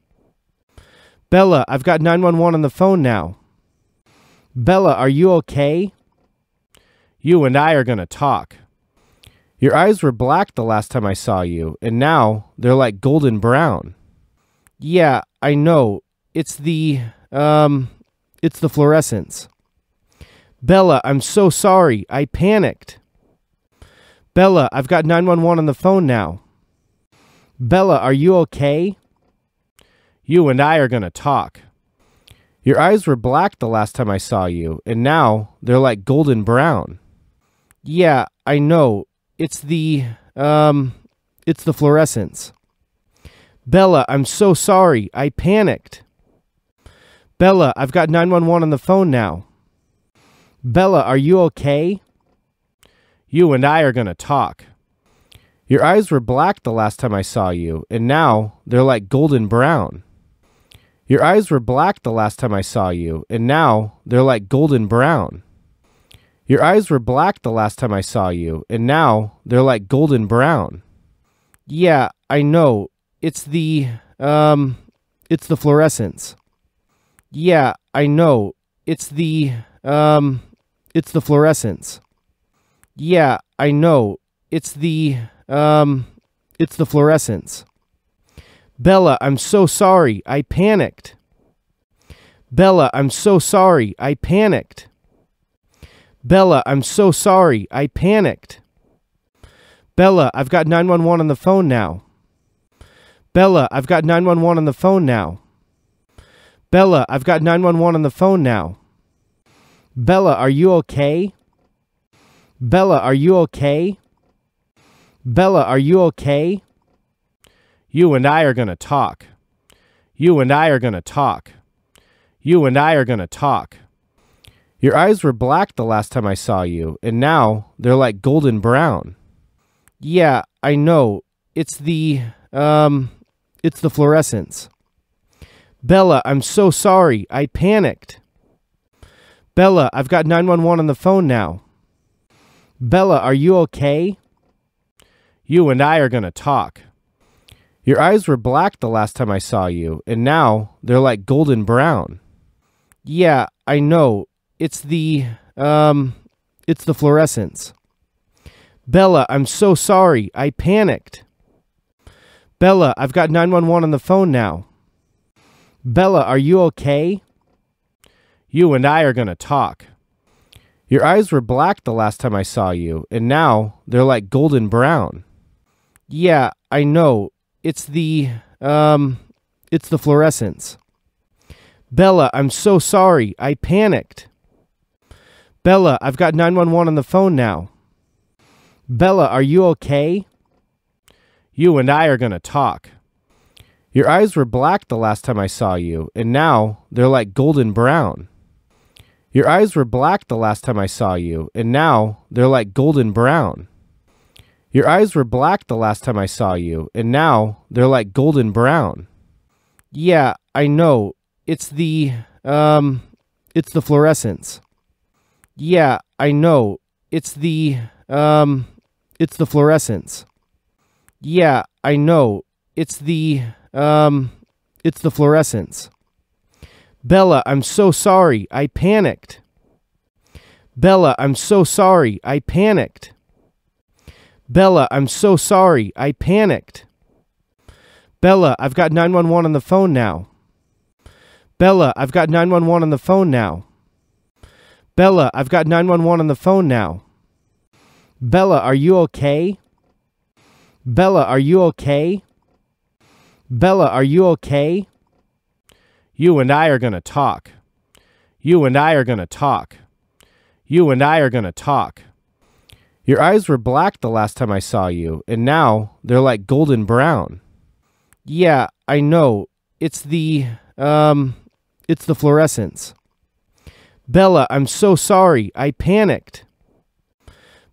Bella, I've got 911 on the phone now. Bella, are you okay? You and I are going to talk. Your eyes were black the last time I saw you, and now they're like golden brown. Yeah, I know. It's the um, it's the fluorescence. Bella, I'm so sorry. I panicked. Bella, I've got 911 on the phone now. Bella, are you okay? You and I are going to talk. Your eyes were black the last time I saw you, and now they're like golden brown. Yeah, I know. It's the um it's the fluorescence. Bella, I'm so sorry. I panicked. Bella, I've got 911 on the phone now. Bella, are you okay? You and I are going to talk. Your eyes were black the last time I saw you, and now they're like golden brown. Your eyes were black the last time I saw you, and now they're like golden brown. Your eyes were black the last time I saw you, and now they're like golden brown. Yeah, I know. It's the, um, it's the fluorescence. Yeah, I know. It's the um it's the fluorescence. Yeah, I know. It's the um it's the fluorescence. Bella, I'm so sorry. I panicked. Bella, I'm so sorry. I panicked. Bella, I'm so sorry. I panicked. Bella, I've got 911 on the phone now. Bella, I've got 911 on the phone now. Bella, I've got 911 on the phone now. Bella, are you okay? Bella, are you okay? Bella, are you okay? You and I are going to talk. You and I are going to talk. You and I are going to talk. Your eyes were black the last time I saw you, and now they're like golden brown. Yeah, I know. It's the, um, it's the fluorescence. Bella, I'm so sorry. I panicked. Bella, I've got 911 on the phone now. Bella, are you okay? You and I are going to talk. Your eyes were black the last time I saw you, and now they're like golden brown. Yeah, I know. It's the, um, it's the fluorescence. Bella, I'm so sorry. I panicked. Bella, I've got 911 on the phone now. Bella, are you okay? You and I are going to talk. Your eyes were black the last time I saw you, and now they're like golden brown. Yeah, I know. It's the, um, it's the fluorescence. Bella, I'm so sorry. I panicked. Bella, I've got 911 on the phone now. Bella, are you okay? You and I are going to talk. Your eyes were black the last time I saw you, and now they're like golden brown. Your eyes were black the last time I saw you, and now they're like golden brown. Your eyes were black the last time I saw you, and now they're like golden brown. Yeah, I know. It's the, um, it's the fluorescence. Yeah, I know. It's the, um, it's the fluorescence. Yeah, I know. It's the, um, it's the fluorescence. Bella, I'm so sorry. I panicked. Bella, I'm so sorry. I panicked. Bella, I'm so sorry. I panicked. Bella, I've got 911 on the phone now. Bella, I've got 911 on the phone now. Bella, I've got 911 on the phone now. Bella, are you okay? Bella, are you okay? Bella, are you okay? You and I are going to talk. You and I are going to talk. You and I are going to talk. Your eyes were black the last time I saw you, and now they're like golden brown. Yeah, I know. It's the, um, it's the fluorescence. Bella, I'm so sorry. I panicked.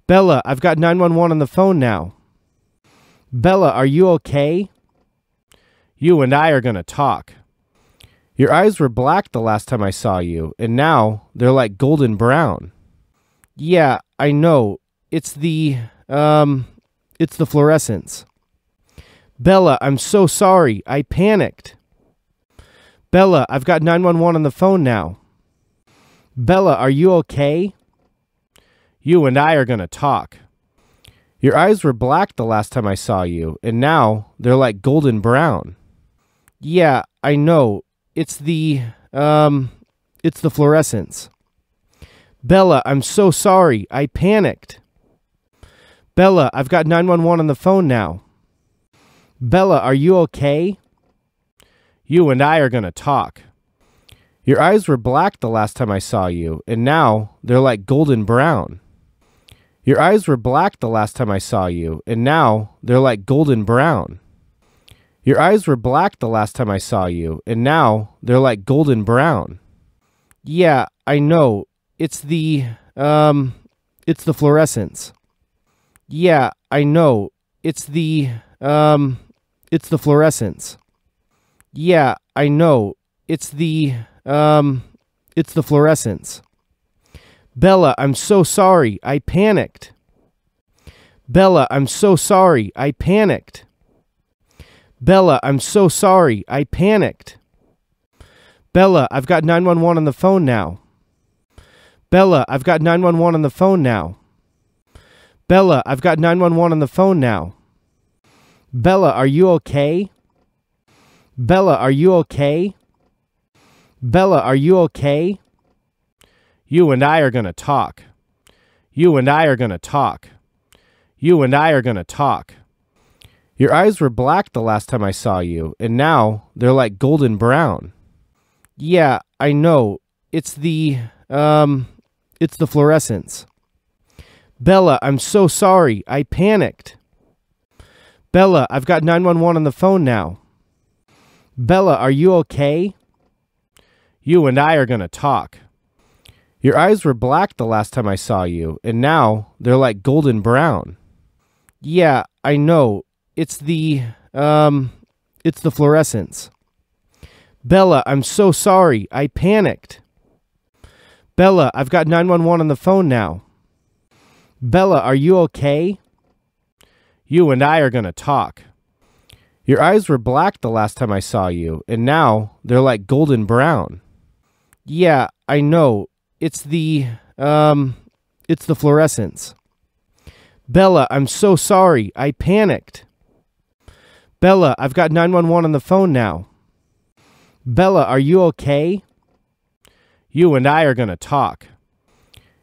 Bella, I've got 911 on the phone now. Bella, are you okay? You and I are going to talk. Your eyes were black the last time I saw you, and now they're like golden brown. Yeah, I know. It's the, um, it's the fluorescence. Bella, I'm so sorry. I panicked. Bella, I've got 911 on the phone now. Bella, are you okay? You and I are going to talk. Your eyes were black the last time I saw you, and now they're like golden brown. Yeah, I know. It's the um it's the fluorescence. Bella, I'm so sorry. I panicked. Bella, I've got 911 on the phone now. Bella, are you okay? You and I are going to talk. Your eyes were black the last time I saw you, and now they're like golden brown. Your eyes were black the last time I saw you, and now they're like golden brown. Your eyes were black the last time I saw you, and now they're like golden brown. Yeah, I know. It's the, um, it's the fluorescence. Yeah, I know. It's the, um, it's the fluorescence. Yeah, I know. It's the, um, it's the fluorescence. Bella, I'm so sorry. I panicked. Bella, I'm so sorry. I panicked. Bella, I'm so sorry. I panicked. Bella, I've got 911 on the phone now. Bella, I've got 911 on the phone now. Bella, I've got 911 on the phone now. Bella, are you okay? Bella, are you okay? Bella, are you okay? You and I are going to talk. You and I are going to talk. You and I are going to talk. Your eyes were black the last time I saw you, and now they're like golden brown. Yeah, I know. It's the, um, it's the fluorescence. Bella, I'm so sorry. I panicked. Bella, I've got 911 on the phone now. Bella, are you okay? You and I are going to talk. Your eyes were black the last time I saw you, and now they're like golden brown. Yeah, I know. It's the um, it's the fluorescence. Bella, I'm so sorry. I panicked. Bella, I've got 911 on the phone now. Bella, are you okay? You and I are going to talk. Your eyes were black the last time I saw you, and now they're like golden brown. Yeah, I know. It's the um it's the fluorescence. Bella, I'm so sorry. I panicked. Bella, I've got 911 on the phone now. Bella, are you okay? You and I are going to talk.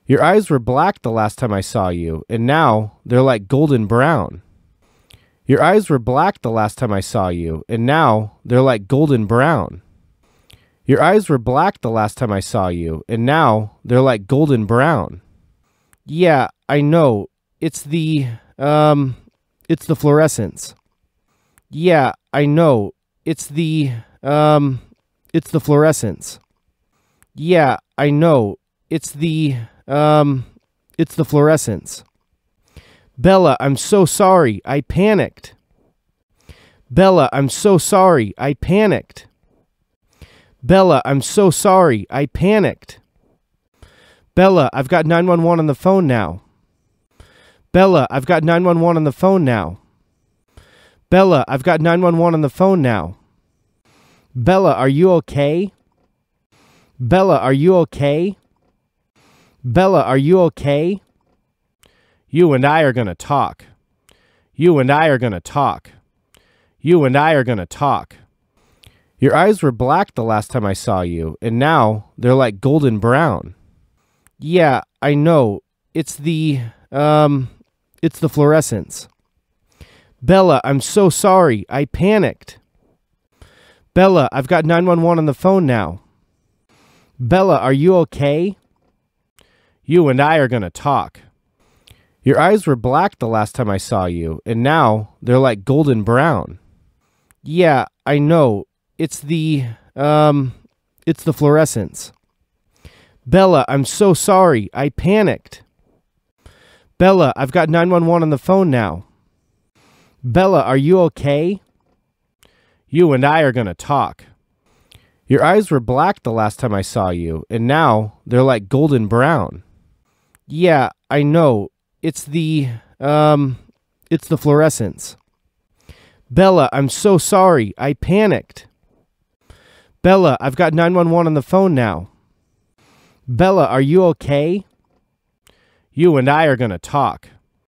Your eyes were black the last time I saw you, and now they're like golden brown. Your eyes were black the last time I saw you, and now they're like golden brown. Your eyes were black the last time I saw you, and now they're like golden brown. Yeah, I know. It's the, um, it's the fluorescence. Yeah, I know. It's the um it's the fluorescence. Yeah, I know. It's the um it's the fluorescence. Bella, I'm so sorry. I panicked. Bella, I'm so sorry. I panicked. Bella, I'm so sorry. I panicked. Bella, I've got 911 on the phone now. Bella, I've got 911 on the phone now. Bella, I've got 911 on the phone now. Bella, are you okay? Bella, are you okay? Bella, are you okay? You and I are going to talk. You and I are going to talk. You and I are going to talk. Your eyes were black the last time I saw you, and now they're like golden brown. Yeah, I know. It's the, um, it's the fluorescence. Bella, I'm so sorry. I panicked. Bella, I've got 911 on the phone now. Bella, are you okay? You and I are going to talk. Your eyes were black the last time I saw you, and now they're like golden brown. Yeah, I know. It's the, um, it's the fluorescence. Bella, I'm so sorry. I panicked. Bella, I've got 911 on the phone now. Bella, are you okay? You and I are going to talk. Your eyes were black the last time I saw you, and now they're like golden brown. Yeah, I know. It's the, um, it's the fluorescence. Bella, I'm so sorry. I panicked. Bella, I've got 911 on the phone now. Bella, are you okay? You and I are going to talk.